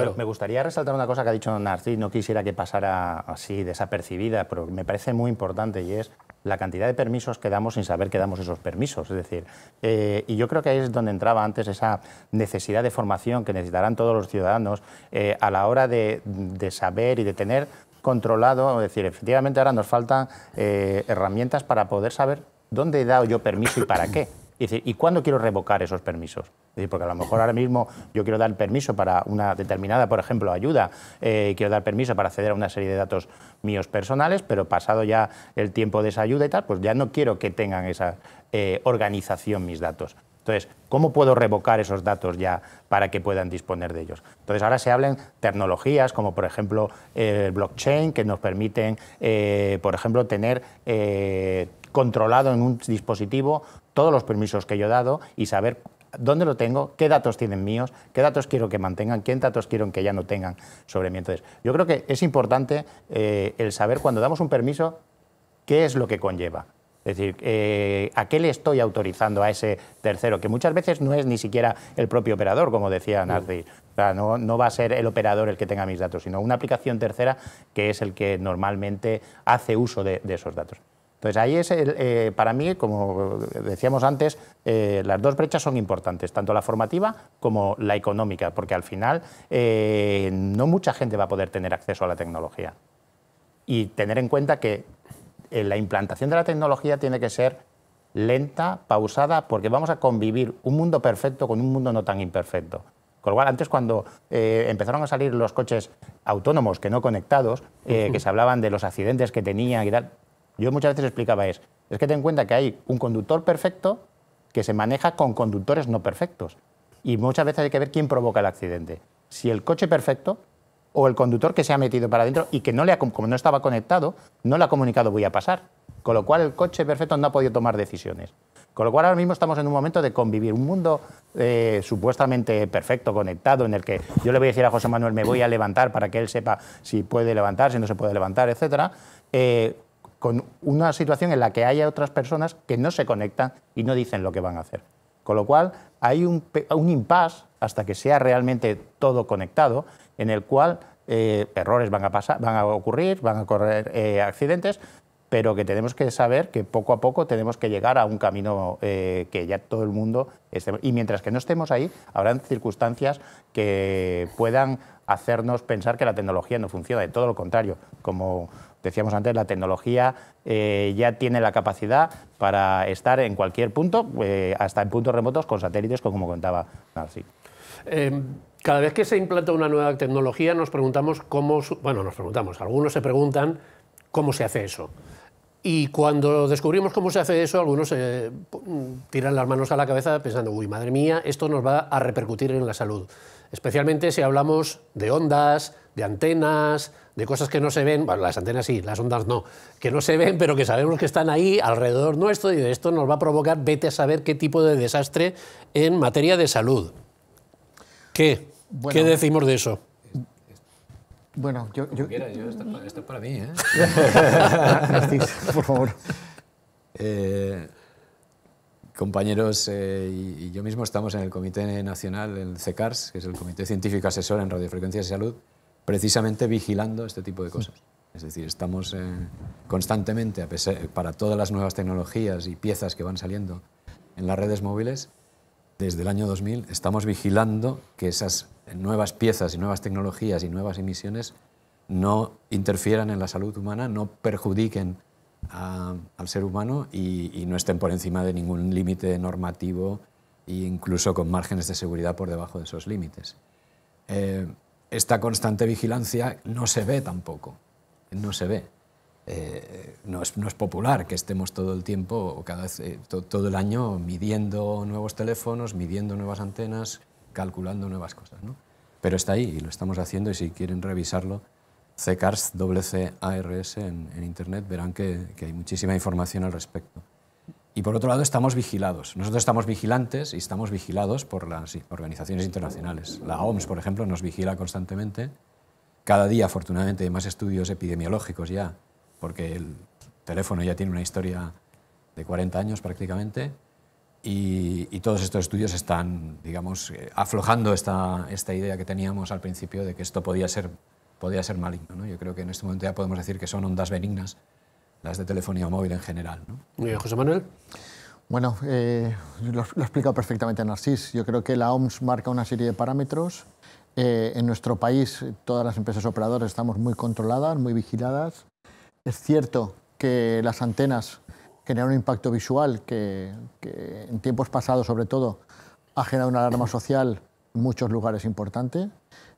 me, gustaría resaltar una cosa que ha dicho Narcis, no quisiera que pasara así desapercibida, pero me parece muy importante y es la cantidad de permisos que damos sin saber que damos esos permisos. Es decir, eh, y yo creo que ahí es donde entraba antes esa necesidad de formación que necesitarán todos los ciudadanos eh, a la hora de, saber y de tener controlado, es decir, efectivamente ahora nos faltan herramientas para poder saber ¿dónde he dado yo permiso y para qué? ¿y cuándo quiero revocar esos permisos? porque a lo mejor ahora mismo yo quiero dar permiso para una determinada, por ejemplo, ayuda, eh, quiero dar permiso para acceder a una serie de datos míos personales, pero pasado ya el tiempo de esa ayuda y tal, pues ya no quiero que tengan esa eh, organización mis datos. Entonces, ¿cómo puedo revocar esos datos ya para que puedan disponer de ellos? Entonces, ahora se hablan tecnologías como, por ejemplo, el blockchain, que nos permiten, eh, por ejemplo, tener controlado en un dispositivo todos los permisos que yo he dado y saber dónde lo tengo, qué datos tienen míos, qué datos quiero que mantengan, qué datos quiero que ya no tengan sobre mí. Entonces, yo creo que es importante eh, el saber cuando damos un permiso qué es lo que conlleva. Es decir, eh, ¿a qué le estoy autorizando a ese tercero? Que muchas veces no es ni siquiera el propio operador, como decía Nardi. no, va a ser el operador el que tenga mis datos, sino una aplicación tercera que es el que normalmente hace uso de esos datos. Entonces ahí es, eh, para mí, como decíamos antes, eh, las dos brechas son importantes, tanto la formativa como la económica, porque al final eh, no mucha gente va a poder tener acceso a la tecnología. Y tener en cuenta que la implantación de la tecnología tiene que ser lenta, pausada, porque vamos a convivir un mundo perfecto con un mundo no tan imperfecto. Con lo cual, antes cuando empezaron a salir los coches autónomos que no conectados, que se hablaban de los accidentes que tenían y tal, yo muchas veces explicaba es, es que ten en cuenta que hay un conductor perfecto que se maneja con conductores no perfectos. Y muchas veces hay que ver quién provoca el accidente. Si el coche perfecto o el conductor que se ha metido para adentro y que no le ha, como no estaba conectado, no le ha comunicado voy a pasar. Con lo cual el coche perfecto no ha podido tomar decisiones. Con lo cual ahora mismo estamos en un momento de convivir, un mundo eh, supuestamente perfecto, conectado, en el que yo le voy a decir a José Manuel me voy a levantar para que él sepa si puede levantar, si no se puede levantar, etc con una situación en la que haya otras personas que no se conectan y no dicen lo que van a hacer. Con lo cual, hay un, impasse hasta que sea realmente todo conectado, en el cual eh, errores van a, pasar, van a ocurrir, van a correr eh, accidentes, pero que tenemos que saber que poco a poco tenemos que llegar a un camino eh, que ya todo el mundo esté. Y mientras que no estemos ahí, habrán circunstancias que puedan hacernos pensar que la tecnología no funciona. De todo lo contrario, como decíamos antes, la tecnología eh, ya tiene la capacidad para estar en cualquier punto, eh, hasta en puntos remotos con satélites, como contaba em, cada vez que se implanta una nueva tecnología nos preguntamos cómo, bueno, nos preguntamos, algunos se preguntan cómo se hace eso. Y cuando descubrimos cómo se hace eso, algunos eh, mm, tiran las manos a la cabeza pensando, uy, madre mía, esto nos va a repercutir en la salud. Especialmente si hablamos de ondas, de antenas, de cosas que no se ven, bueno, las antenas sí, las ondas no, que no se ven, pero que sabemos que están ahí alrededor nuestro y esto nos va a provocar, vete a saber qué tipo de desastre en materia de salud. ¿Qué? ¿Qué decimos de eso? Bueno, yo... esto, es para mí, ¿eh? por favor. Eh, compañeros eh, y, yo mismo estamos en el Comité Nacional, el CECARS, que es el Comité Científico Asesor en Radiofrecuencias y Salud, precisamente vigilando este tipo de cosas. Es decir, estamos eh, constantemente, para todas las nuevas tecnologías y piezas que van saliendo en las redes móviles, desde el año 2000 estamos vigilando que esas nuevas piezas y nuevas tecnologías y nuevas emisiones no interfieran en la salud humana, no perjudiquen al ser humano y, no estén por encima de ningún límite normativo e incluso con márgenes de seguridad por debajo de esos límites. Eh, esta constante vigilancia no se ve tampoco, no se ve. Eh, no, es, no, es, popular que estemos todo el tiempo, cada vez, eh, todo el año, midiendo nuevos teléfonos, midiendo nuevas antenas, calculando nuevas cosas. ¿no? Pero está ahí y lo estamos haciendo y si quieren revisarlo, CCARS, WCARS en, en Internet, verán que, que hay muchísima información al respecto. Y por otro lado, estamos vigilados. Nosotros estamos vigilantes y estamos vigilados por las organizaciones internacionales. La OMS, por ejemplo, nos vigila constantemente. Cada día, afortunadamente, hay más estudios epidemiológicos ya porque el teléfono ya tiene una historia de 40 años prácticamente, y, todos estos estudios están, digamos, eh, aflojando esta, idea que teníamos al principio de que esto podía ser, podía ser maligno. Yo creo que en este momento ya podemos decir que son ondas benignas las de telefonía móvil en general. Muy bien, José Manuel. Bueno, eh, lo, ha explicado perfectamente Narcís. Yo creo que la OMS marca una serie de parámetros. Eh, en nuestro país todas las empresas operadoras estamos muy controladas, muy vigiladas. Es cierto que las antenas generan un impacto visual que, en tiempos pasados, sobre todo, ha generado una alarma social en muchos lugares importantes.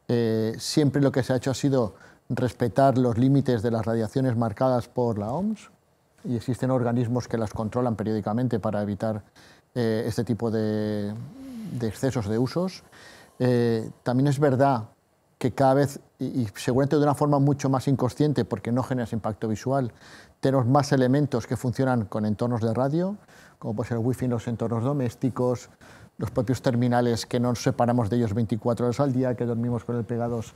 Eh, siempre lo que se ha hecho ha sido respetar los límites de las radiaciones marcadas por la OMS y existen organismos que las controlan periódicamente para evitar eh, este tipo de, excesos de usos. Eh, también es verdad que cada vez, y, seguramente de una forma mucho más inconsciente, porque no generas impacto visual, tenemos más elementos que funcionan con entornos de radio, como puede ser el wifi en los entornos domésticos, los propios terminales que no nos separamos de ellos 24 horas al día, que dormimos con el pegados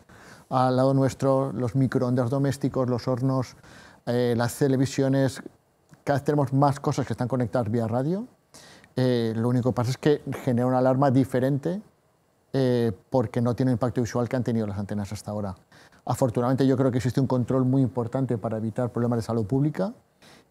al lado nuestro, los microondas domésticos, los hornos, eh, las televisiones, cada vez tenemos más cosas que están conectadas vía radio. Eh, lo único que pasa es que genera una alarma diferente eh, porque no tiene el impacto visual que han tenido las antenas hasta ahora. Afortunadamente yo creo que existe un control muy importante para evitar problemas de salud pública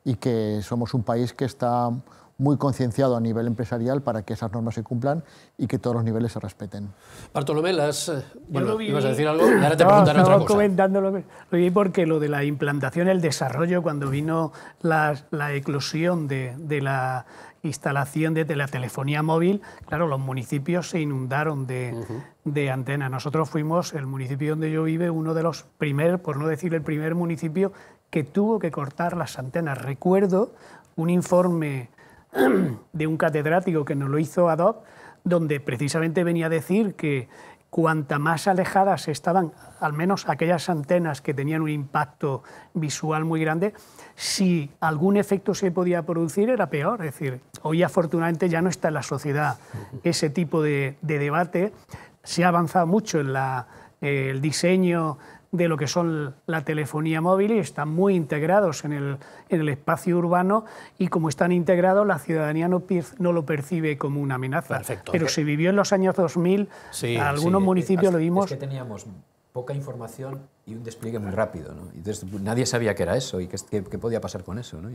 y que somos un país que está muy concienciado a nivel empresarial para que esas normas se cumplan y que todos los niveles se respeten. Bartolomé, las, eh, bueno, a decir algo, ahora te preguntaré otra cosa. lo, lo vi porque lo de la implantación, el desarrollo, cuando vino la, la eclosión de, de la instalación de la telefonía móvil, claro, los municipios se inundaron de, antenas. Nosotros fuimos, el municipio donde yo vive, uno de los primeros, por no decir el primer municipio, que tuvo que cortar las antenas. Recuerdo un informe de un catedrático que nos lo hizo ad hoc, donde precisamente venía a decir que cuanta más alejadas estaban, al menos aquellas antenas que tenían un impacto visual muy grande, si algún efecto se podía producir era peor. Es decir, hoy afortunadamente ya no está en la sociedad ese tipo de, debate. Se ha avanzado mucho en el diseño de lo que son la telefonía móvil y están muy integrados en el, espacio urbano y como están integrados la ciudadanía no, no lo percibe como una amenaza. Pero si vivió en los años 2000, en algunos municipios lo vimos... teníamos poca información y un despliegue muy rápido. ¿no? Entonces, pues, nadie sabía qué era eso y qué, podía pasar con eso. ¿no?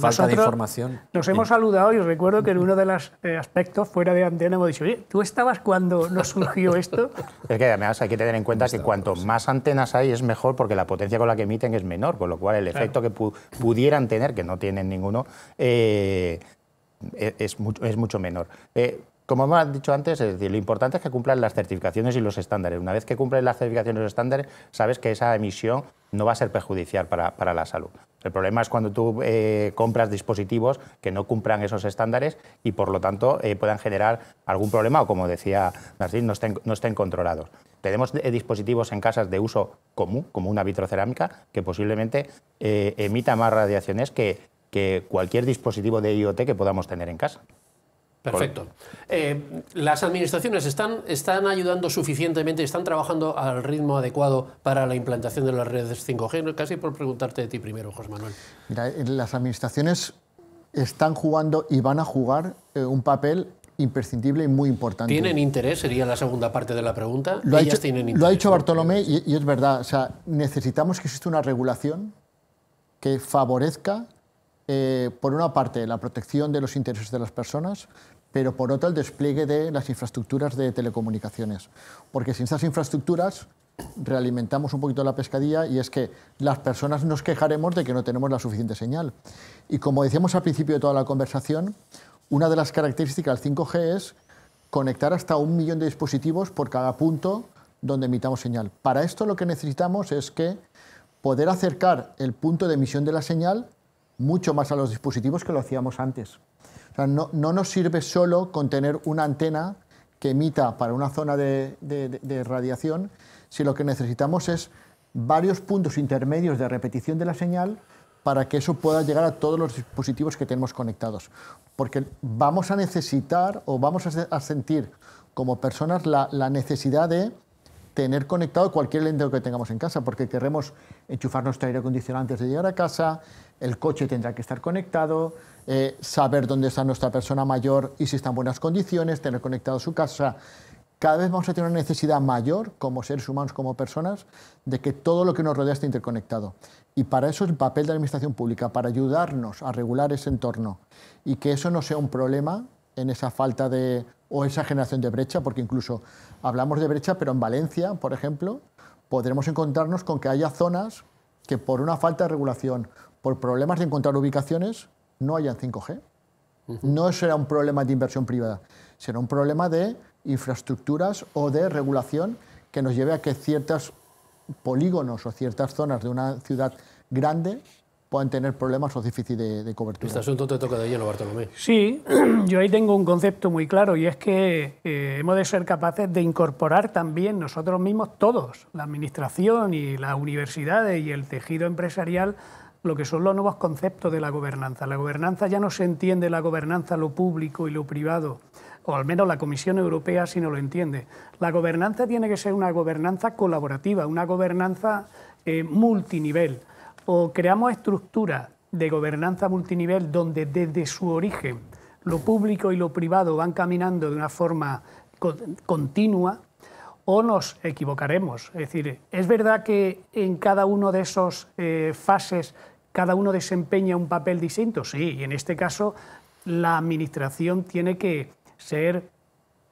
falta de información. Nos hemos saludado y recuerdo que en uno de los eh, aspectos fuera de antena hemos dicho, oye, ¿tú estabas cuando nos surgió esto? Es que además hay que tener en cuenta que cuanto más antenas hay es mejor porque la potencia con la que emiten es menor, con lo cual el efecto que pudieran tener, que no tienen ninguno, eh, e-, es, mucho, es mucho menor. Eh, como hemos dicho antes, es decir, lo importante es que cumplan las certificaciones y los estándares. Una vez que cumplen las certificaciones y los estándares, sabes que esa emisión no va a ser perjudicial para, la salud. El problema es cuando tú eh, compras dispositivos que no cumplan esos estándares y por lo tanto eh, puedan generar algún problema o, como decía Narcís, no estén, controlados. Tenemos eh, dispositivos en casas de uso común, como una vitrocerámica, que posiblemente emita más radiaciones que, que cualquier dispositivo de IoT que podamos tener en casa. Perfecto. Eh, ¿Las administraciones están, están ayudando suficientemente, están trabajando al ritmo adecuado para la implantación de las redes 5G? Casi por preguntarte de ti primero, José Manuel. Eh, las administraciones están jugando y van a jugar eh, un papel imprescindible y muy importante. ¿Tienen interés? Sería la segunda parte de la pregunta. Lo, ha, tienen lo ha dicho Bartolomé y, es verdad. O sea, necesitamos que exista una regulación que favorezca eh, por una parte, la protección de los intereses de las personas, pero por otra, el despliegue de las infraestructuras de telecomunicaciones. Porque sin esas infraestructuras realimentamos un poquito la pescadilla y es que las personas nos quejaremos de que no tenemos la suficiente señal. Y como decíamos al principio de toda la conversación, una de las características del 5G es conectar hasta un millón de dispositivos por cada punto donde emitamos señal. Para esto lo que necesitamos es que poder acercar el punto de emisión de la señal mucho más a los dispositivos que lo hacíamos antes. no, nos sirve solo con tener una antena que emita para una zona de, radiación, si lo que necesitamos es varios puntos intermedios de repetición de la señal para que eso pueda llegar a todos los dispositivos que tenemos conectados. Porque vamos a necesitar o vamos a sentir como personas la necesidad de tener conectado cualquier lente que tengamos en casa, porque queremos enchufar nuestro aire acondicionado antes de llegar a casa, el coche tendrá que estar conectado, eh, saber dónde está nuestra persona mayor y si está en buenas condiciones, tener conectado su casa. Cada vez vamos a tener una necesidad mayor como seres humanos, como personas, de que todo lo que nos rodea esté interconectado. Y para eso es el papel de la Administración Pública, para ayudarnos a regular ese entorno y que eso no sea un problema en esa falta de, o esa generación de brecha, porque incluso hablamos de brecha, pero en Valencia, por ejemplo, podremos encontrarnos con que haya zonas que por una falta de regulación, por problemas de encontrar ubicaciones, no hayan 5G. No será un problema de inversión privada, será un problema de infraestructuras o de regulación que nos lleve a que ciertos polígonos o ciertas zonas de una ciudad grande ...pueden tener problemas o difíciles de, de, cobertura. Este asunto te toca de lleno, Bartolomé. Sí, yo ahí tengo un concepto muy claro y es que eh, hemos de ser capaces de incorporar también nosotros mismos, todos, la administración y las universidades y el tejido empresarial, lo que son los nuevos conceptos de la gobernanza. La gobernanza ya no se entiende la gobernanza lo público y lo privado, o al menos la Comisión Europea si no lo entiende. La gobernanza tiene que ser una gobernanza colaborativa, una gobernanza eh, multinivel o creamos estructura de gobernanza multinivel donde desde su origen lo público y lo privado van caminando de una forma continua, o nos equivocaremos. Es decir, es verdad que en cada una de esas eh, fases cada uno desempeña un papel distinto, sí, y en este caso la administración tiene que ser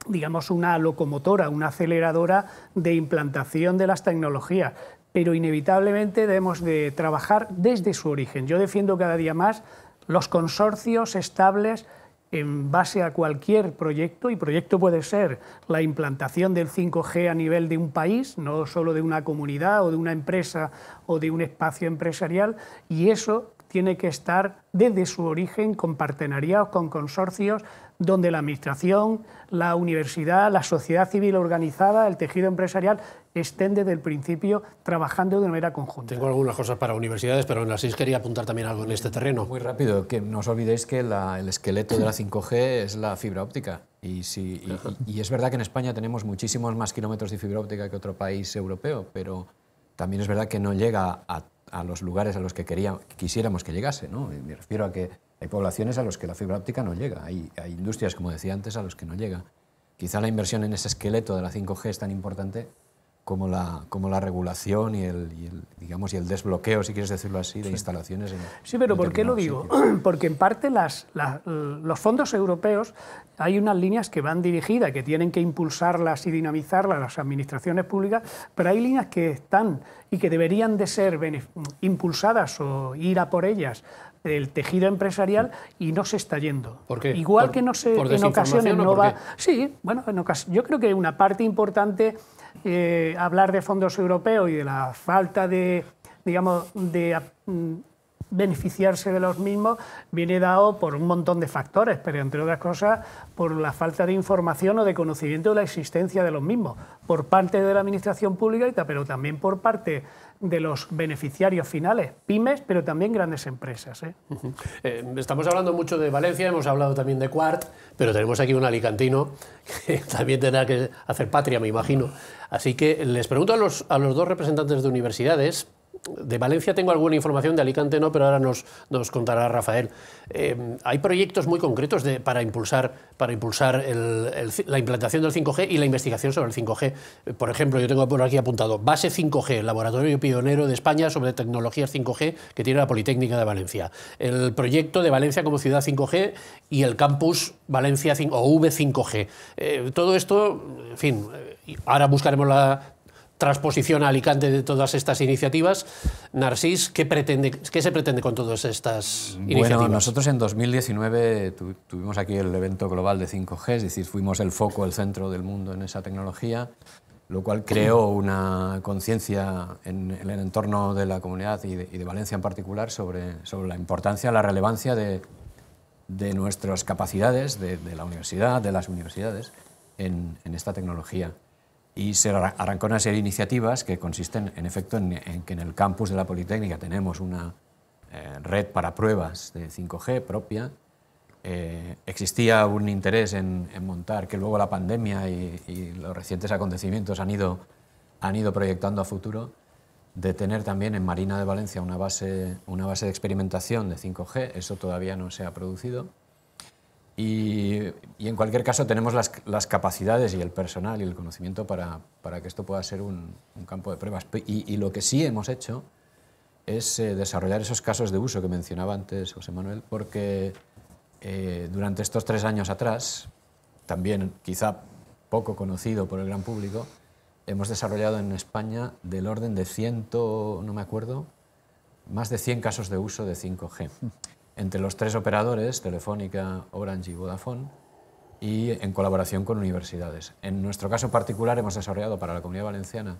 digamos, una locomotora, una aceleradora de implantación de las tecnologías pero inevitablemente debemos de trabajar desde su origen. Yo defiendo cada día más los consorcios estables en base a cualquier proyecto, y proyecto puede ser la implantación del 5G a nivel de un país, no solo de una comunidad o de una empresa o de un espacio empresarial, y eso tiene que estar desde su origen con partenariados, con consorcios, donde la Administración, la universidad, la sociedad civil organizada, el tejido empresarial estén desde el principio trabajando de manera conjunta. Tengo algunas cosas para universidades, pero en las seis quería apuntar también algo en este terreno. Muy rápido, que no os olvidéis que el esqueleto de la 5G es la fibra óptica. Y, si, y, es verdad que en España tenemos muchísimos más kilómetros de fibra óptica que otro país europeo, pero también es verdad que no llega a los lugares a los que quería, quisiéramos que llegase. ¿no? Me refiero a que hay poblaciones a los que la fibra óptica no llega, hay, industrias, como decía antes, a los que no llega. Quizá la inversión en ese esqueleto de la 5G es tan importante como la, como la regulación y el, digamos, y el desbloqueo, si quieres decirlo así, de instalaciones. sí, pero ¿por qué lo digo? Porque en parte las, los fondos europeos hay unas líneas que van dirigidas, que tienen que impulsarlas y dinamizarlas las administraciones públicas, pero hay líneas que están y que deberían de ser impulsadas o ir a por ellas el tejido empresarial y no se está yendo. ¿Por Igual que no se en ocasiones no va. Sí, bueno, en yo creo que una parte importante eh, hablar de fondos europeos y de la falta de, digamos, de, mm, beneficiarse de los mismos viene dado por un montón de factores, pero entre otras cosas por la falta de información o de conocimiento de la existencia de los mismos, por parte de la Administración Pública, pero también por parte de los beneficiarios finales, pymes, pero también grandes empresas. ¿eh? Eh, estamos hablando mucho de Valencia, hemos hablado también de Quart, pero tenemos aquí un alicantino que también tendrá que hacer patria, me imagino. Así que les pregunto a los, a los dos representantes de universidades, de Valencia tengo alguna información, de Alicante no, pero ahora nos, nos contará Rafael. Eh, hay proyectos muy concretos de, para impulsar, para impulsar la implantación del 5G y la investigación sobre el 5G. Eh, por ejemplo, yo tengo por aquí apuntado Base 5G, laboratorio pionero de España sobre tecnologías 5G que tiene la Politécnica de Valencia. El proyecto de Valencia como ciudad 5G y el campus Valencia 5, o V5G. Eh, todo esto, en fin, ahora buscaremos la transposición a Alicante de todas estas iniciativas. Narcís, ¿qué, qué se pretende con todas estas iniciativas? Bueno, nosotros en 2019 tuvimos aquí el evento global de 5G, es decir, fuimos el foco, el centro del mundo en esa tecnología, lo cual creó una conciencia en, el entorno de la comunidad y de, Valencia en particular sobre, la importancia, la relevancia de, nuestras capacidades, de, la universidad, de las universidades, en esta tecnología y se arrancó una serie de iniciativas que consisten, en efecto, en, que en el campus de la Politécnica tenemos una eh, red para pruebas de 5G propia. Eh, existía un interés en, montar, que luego la pandemia y, y, los recientes acontecimientos han ido, han ido proyectando a futuro, de tener también en Marina de Valencia una base, una base de experimentación de 5G. Eso todavía no se ha producido. Y, en cualquier caso tenemos las, capacidades y el personal y el conocimiento para, que esto pueda ser un, campo de pruebas. Y, lo que sí hemos hecho es eh, desarrollar esos casos de uso que mencionaba antes José Manuel, porque eh, durante estos tres años atrás, también quizá poco conocido por el gran público, hemos desarrollado en España del orden de 100, no me acuerdo, más de 100 casos de uso de 5G entre los tres operadores, Telefónica, Orange y Vodafone, y en colaboración con universidades. En nuestro caso particular hemos desarrollado para la Comunidad Valenciana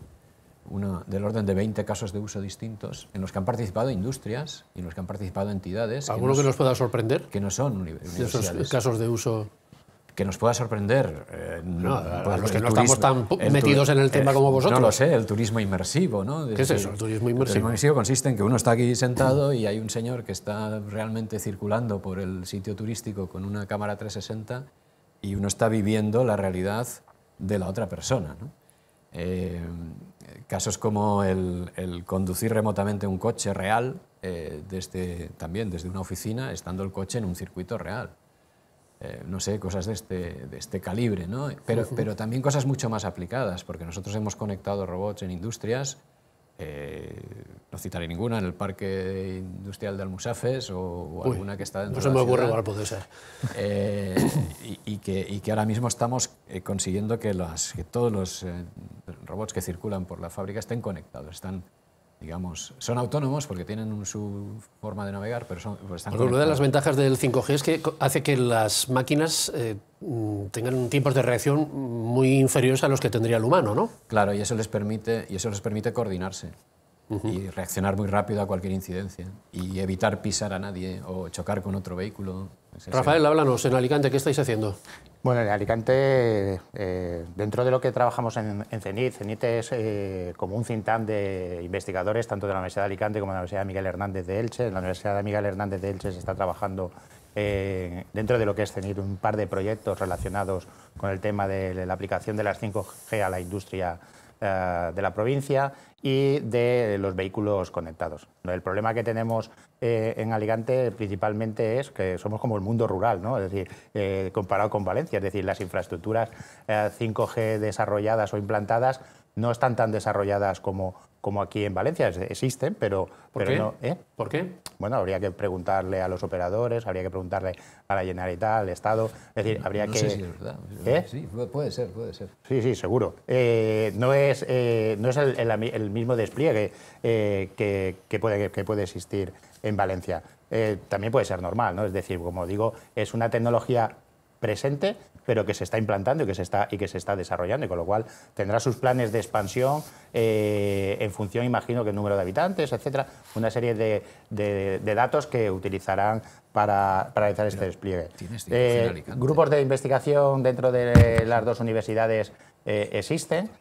del orden de 20 casos de uso distintos en los que han participado industrias y en los que han participado entidades. ¿Alguno que nos, pueda sorprender? Que no son universidades. casos de uso que nos pueda sorprender. los eh, que no estamos tan metidos en el eh, tema como vosotros. No lo sé, el turismo inmersivo, ¿no? ¿Qué es eso, el turismo inmersivo? El turismo inmersivo consiste en que uno está aquí sentado y hay un señor que está realmente circulando por el sitio turístico con una cámara 360 y uno está viviendo la realidad de la otra persona, eh, casos como el, el, conducir remotamente un coche real, desde, también desde una oficina, estando el coche en un circuito real. Eh, no sé, cosas de este, de este calibre, ¿no? Pero, pero también cosas mucho más aplicadas, porque nosotros hemos conectado robots en industrias, eh, no citaré ninguna, en el Parque Industrial de Almusafes o, alguna que está dentro no se me ocurre puede ser. Eh, y, que, y, que, ahora mismo estamos consiguiendo que, las, que todos los robots que circulan por la fábrica estén conectados, están digamos, son autónomos porque tienen su forma de navegar, pero son, pues, están Una de las ventajas del 5G es que hace que las máquinas eh, mm, tengan tiempos de reacción muy inferiores a los que tendría el humano, ¿no? Claro, y eso les permite, y eso les permite coordinarse y reaccionar muy rápido a cualquier incidencia y evitar pisar a nadie o chocar con otro vehículo. Rafael, háblanos, en Alicante, ¿qué estáis haciendo? Bueno, en Alicante, eh, dentro de lo que trabajamos en, CENIT, CENIT es eh, como un cintán de investigadores, tanto de la Universidad de Alicante como de la Universidad de Miguel Hernández de Elche. En la Universidad de Miguel Hernández de Elche se está trabajando eh, dentro de lo que es CENIT un par de proyectos relacionados con el tema de la aplicación de las 5G a la industria eh, de la provincia y de los vehículos conectados. El problema que tenemos eh, en Alicante principalmente es que somos como el mundo rural, ¿no? es decir, eh, comparado con Valencia, es decir, las infraestructuras 5G desarrolladas o implantadas no están tan desarrolladas como, como aquí en Valencia, existen, pero, ¿Por qué? no. ¿eh? ¿Por qué? Bueno, habría que preguntarle a los operadores, habría que preguntarle a la Generalitat, al Estado. Es decir, habría que. Sé si es verdad. ¿Eh? Sí, puede ser, puede ser. Sí, sí, seguro. Eh, no es, no es el, mismo despliegue que, puede, que puede existir en Valencia. también puede ser normal, ¿no? Es decir, como digo, es una tecnología presente pero que se está implantando y que se está, y que se está desarrollando, y con lo cual tendrá sus planes de expansión eh, en función, imagino, que el número de habitantes, etcétera, una serie de, datos que utilizarán para, realizar este despliegue. Eh, grupos de investigación dentro de las dos universidades eh, existen.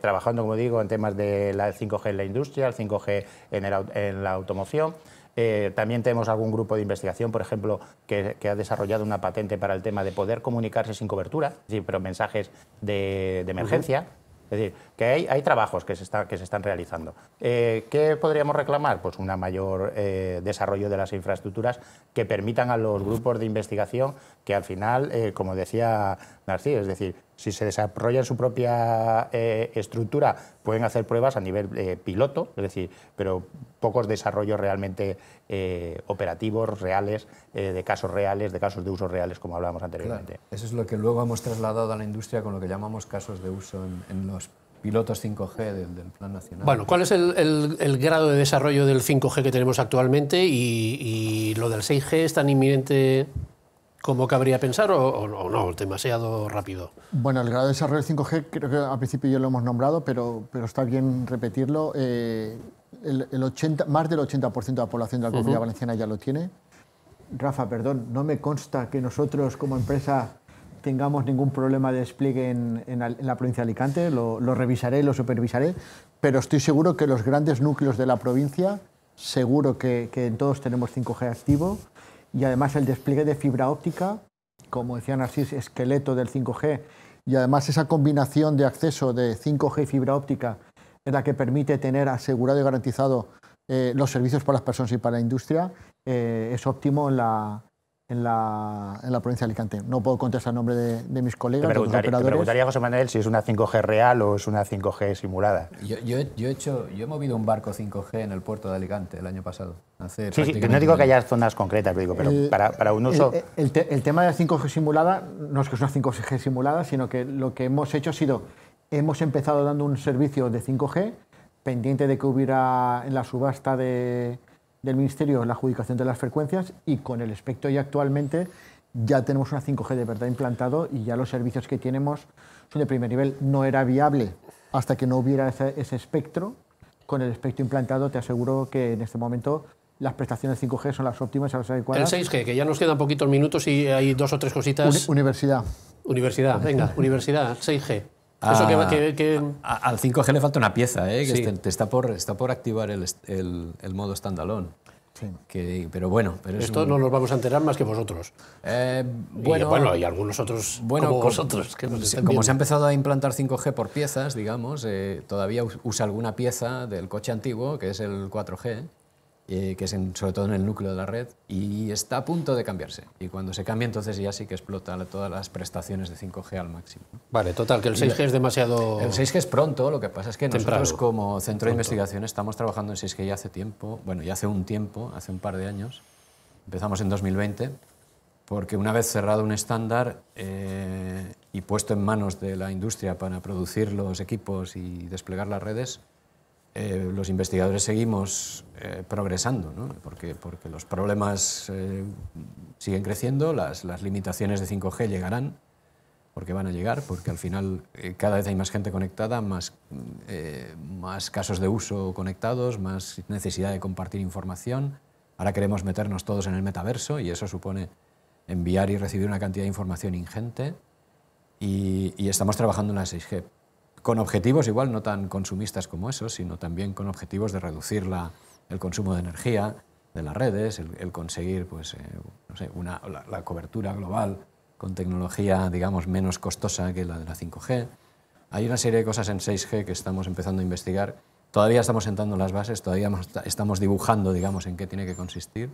trabajando, como digo, en temas de la 5G en la industria, el 5G en la automoción. Eh, también tenemos algún grupo de investigación, por ejemplo, que, ha desarrollado una patente para el tema de poder comunicarse sin cobertura, pero mensajes de, emergencia. Es decir, que hay, trabajos que se, están realizando. Eh, ¿Qué podríamos reclamar? Pues un mayor eh, desarrollo de las infraestructuras que permitan a los grupos de investigación que al final, como decía Narciso, es decir, si se desarrolla en su propia eh, estructura, pueden hacer pruebas a nivel eh, piloto, es decir, pero pocos desarrollos realmente eh, operativos, reales, de casos reales, de casos de uso reales, como hablábamos anteriormente. Eso es lo que luego hemos trasladado a la industria con lo que llamamos casos de uso en, los pilotos 5G del, Plan Nacional. Bueno, ¿cuál es el, grado de desarrollo del 5G que tenemos actualmente y, y lo del 6G es tan inminente? ¿Cómo cabría pensar o, o no, demasiado rápido? Bueno, el grado de desarrollo del 5G creo que al principio ya lo hemos nombrado, pero, pero está bien repetirlo. Eh, el, 80, más del 80% de la población de la comunidad valenciana ya lo tiene. Rafa, perdón, no me consta que nosotros como empresa tengamos ningún problema de despliegue en, la provincia de Alicante, lo, revisaré, lo supervisaré, pero estoy seguro que los grandes núcleos de la provincia, seguro que, que todos tenemos 5G activo y además el despliegue de fibra óptica, como decían así, esqueleto del 5G, y además esa combinación de acceso de 5G y fibra óptica es la que permite tener asegurado y garantizado eh, los servicios para las personas y para la industria, eh, es óptimo en la, en la, provincia de Alicante. No puedo contestar el nombre de, mis colegas. Te preguntaría, preguntaría, José Manuel si es una 5G real o es una 5G simulada. Yo, yo, he, hecho, yo he movido un barco 5G en el puerto de Alicante el año pasado. sí, sí, no digo que haya zonas concretas, digo, pero para, un uso... El, el, tema de la 5G simulada no es que es una 5G simulada, sino que lo que hemos hecho ha sido, hemos empezado dando un servicio de 5G pendiente de que hubiera en la subasta de, del Ministerio la adjudicación de las frecuencias y con el espectro ya actualmente ya tenemos una 5G de verdad implantado y ya los servicios que tenemos son de primer nivel. No era viable hasta que no hubiera ese, espectro. Con el espectro implantado te aseguro que en este momento las prestaciones 5G son las óptimas a las adecuadas. El 6G, que ya nos quedan poquitos minutos y hay dos o tres cositas. universidad. Universidad, venga, universidad, 6G. Ah, al 5G le falta una pieza, eh, que este, está, por, activar el, modo standalone. pero bueno, esto no nos vamos a enterar más que vosotros. Eh, bueno, y, algunos otros bueno, como vosotros. como se ha empezado a implantar 5G por piezas, digamos, eh, todavía usa alguna pieza del coche antiguo, que es el 4G, eh, que es sobre todo en el núcleo de la red, y está a punto de cambiarse. Y cuando se cambia, entonces ya sí que explota todas las prestaciones de 5G al máximo. Vale, total, que el 6G es demasiado... El 6G es pronto, lo que pasa es que nosotros como centro de investigación estamos trabajando en 6G ya hace tiempo, bueno, ya hace un tiempo, hace un par de años, empezamos en 2020, porque una vez cerrado un estándar eh, y puesto en manos de la industria para producir los equipos y desplegar las redes, eh, los investigadores seguimos eh, progresando, porque, porque, los problemas eh, siguen creciendo, las, las, limitaciones de 5G llegarán, porque van a llegar, porque al final cada vez hay más gente conectada, más, más casos de uso conectados, más necesidad de compartir información. Ahora queremos meternos todos en el metaverso y eso supone enviar y recibir una cantidad de información ingente y estamos trabajando en la 6G con objetivos igual no tan consumistas como esos, sino también con objetivos de reducir el consumo de energía de las redes, el, conseguir pues, eh, la, cobertura global con tecnología digamos, menos costosa que la de la 5G. Hay una serie de cosas en 6G que estamos empezando a investigar. Todavía estamos sentando las bases, todavía estamos dibujando digamos, en qué tiene que consistir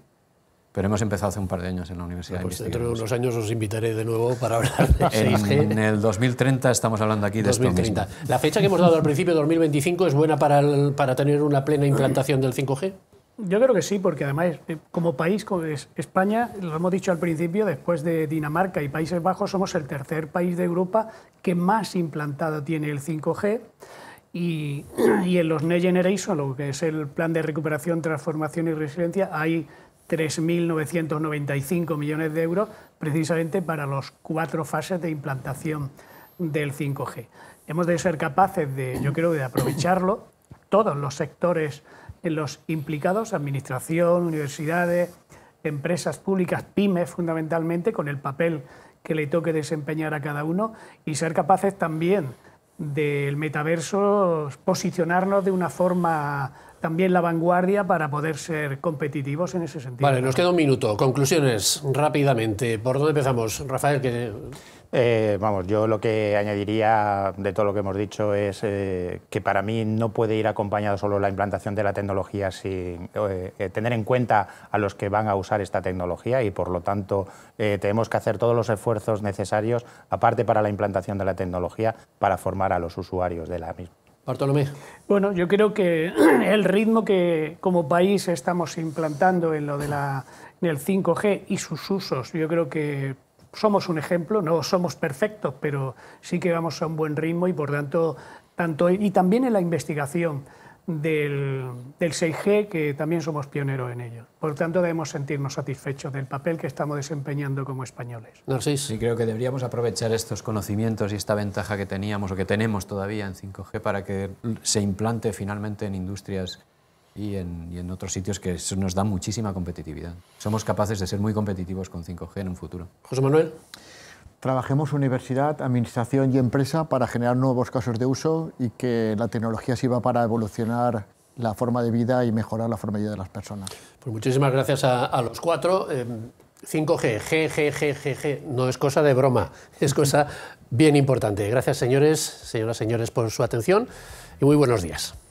pero hemos empezado hace un par de años en la Universidad pues Dentro de unos años os invitaré de nuevo para hablar de 5 g En el 2030 estamos hablando aquí de 2030. Esto ¿La fecha que hemos dado al principio, 2025, es buena para, para tener una plena implantación del 5G? Yo creo que sí, porque además, eh, como país, como es España, lo hemos dicho al principio, después de Dinamarca y Países Bajos, somos el tercer país de Europa que más implantado tiene el 5G. Y, y en los Next Generation, lo que es el plan de recuperación, transformación y resiliencia, hay 3.995 millones de euros precisamente para las cuatro fases de implantación del 5G. Hemos de ser capaces de, yo creo, de aprovecharlo todos los sectores en los implicados, administración, universidades, empresas públicas, pymes fundamentalmente, con el papel que le toque desempeñar a cada uno y ser capaces también del metaverso, posicionarnos de una forma también la vanguardia para poder ser competitivos en ese sentido. Vale, nos queda un minuto. Conclusiones rápidamente. ¿Por dónde empezamos, Rafael? Que... Eh, vamos, yo lo que añadiría de todo lo que hemos dicho es eh, que para mí no puede ir acompañado solo la implantación de la tecnología sin eh, tener en cuenta a los que van a usar esta tecnología y por lo tanto tenemos que hacer todos los esfuerzos necesarios, aparte para la implantación de la tecnología, para formar a los usuarios de la misma. Bartolomé. Bueno, yo creo que el ritmo que como país estamos implantando en lo de la, el 5G y sus usos, yo creo que somos un ejemplo, no somos perfectos, pero sí que vamos a un buen ritmo y por tanto, tanto y también en la investigación del, del 6G, que también somos pioneros en ello. Por tanto, debemos sentirnos satisfechos del papel que estamos desempeñando como españoles. y creo que deberíamos aprovechar estos conocimientos y esta ventaja que teníamos o que tenemos todavía en 5G para que se implante finalmente en industrias y en, y en, otros sitios que nos da muchísima competitividad. Somos capaces de ser muy competitivos con 5G en un futuro. José Manuel trabajemos universidad, administración y empresa para generar nuevos casos de uso y que la tecnología sirva para evolucionar la forma de vida y mejorar la forma de vida de las personas. Pues muchísimas gracias a, los cuatro. 5G, em, G, G, G, G, G, no es cosa de broma, es cosa bien importante. Gracias señores, señoras, señores por su atención y muy buenos días.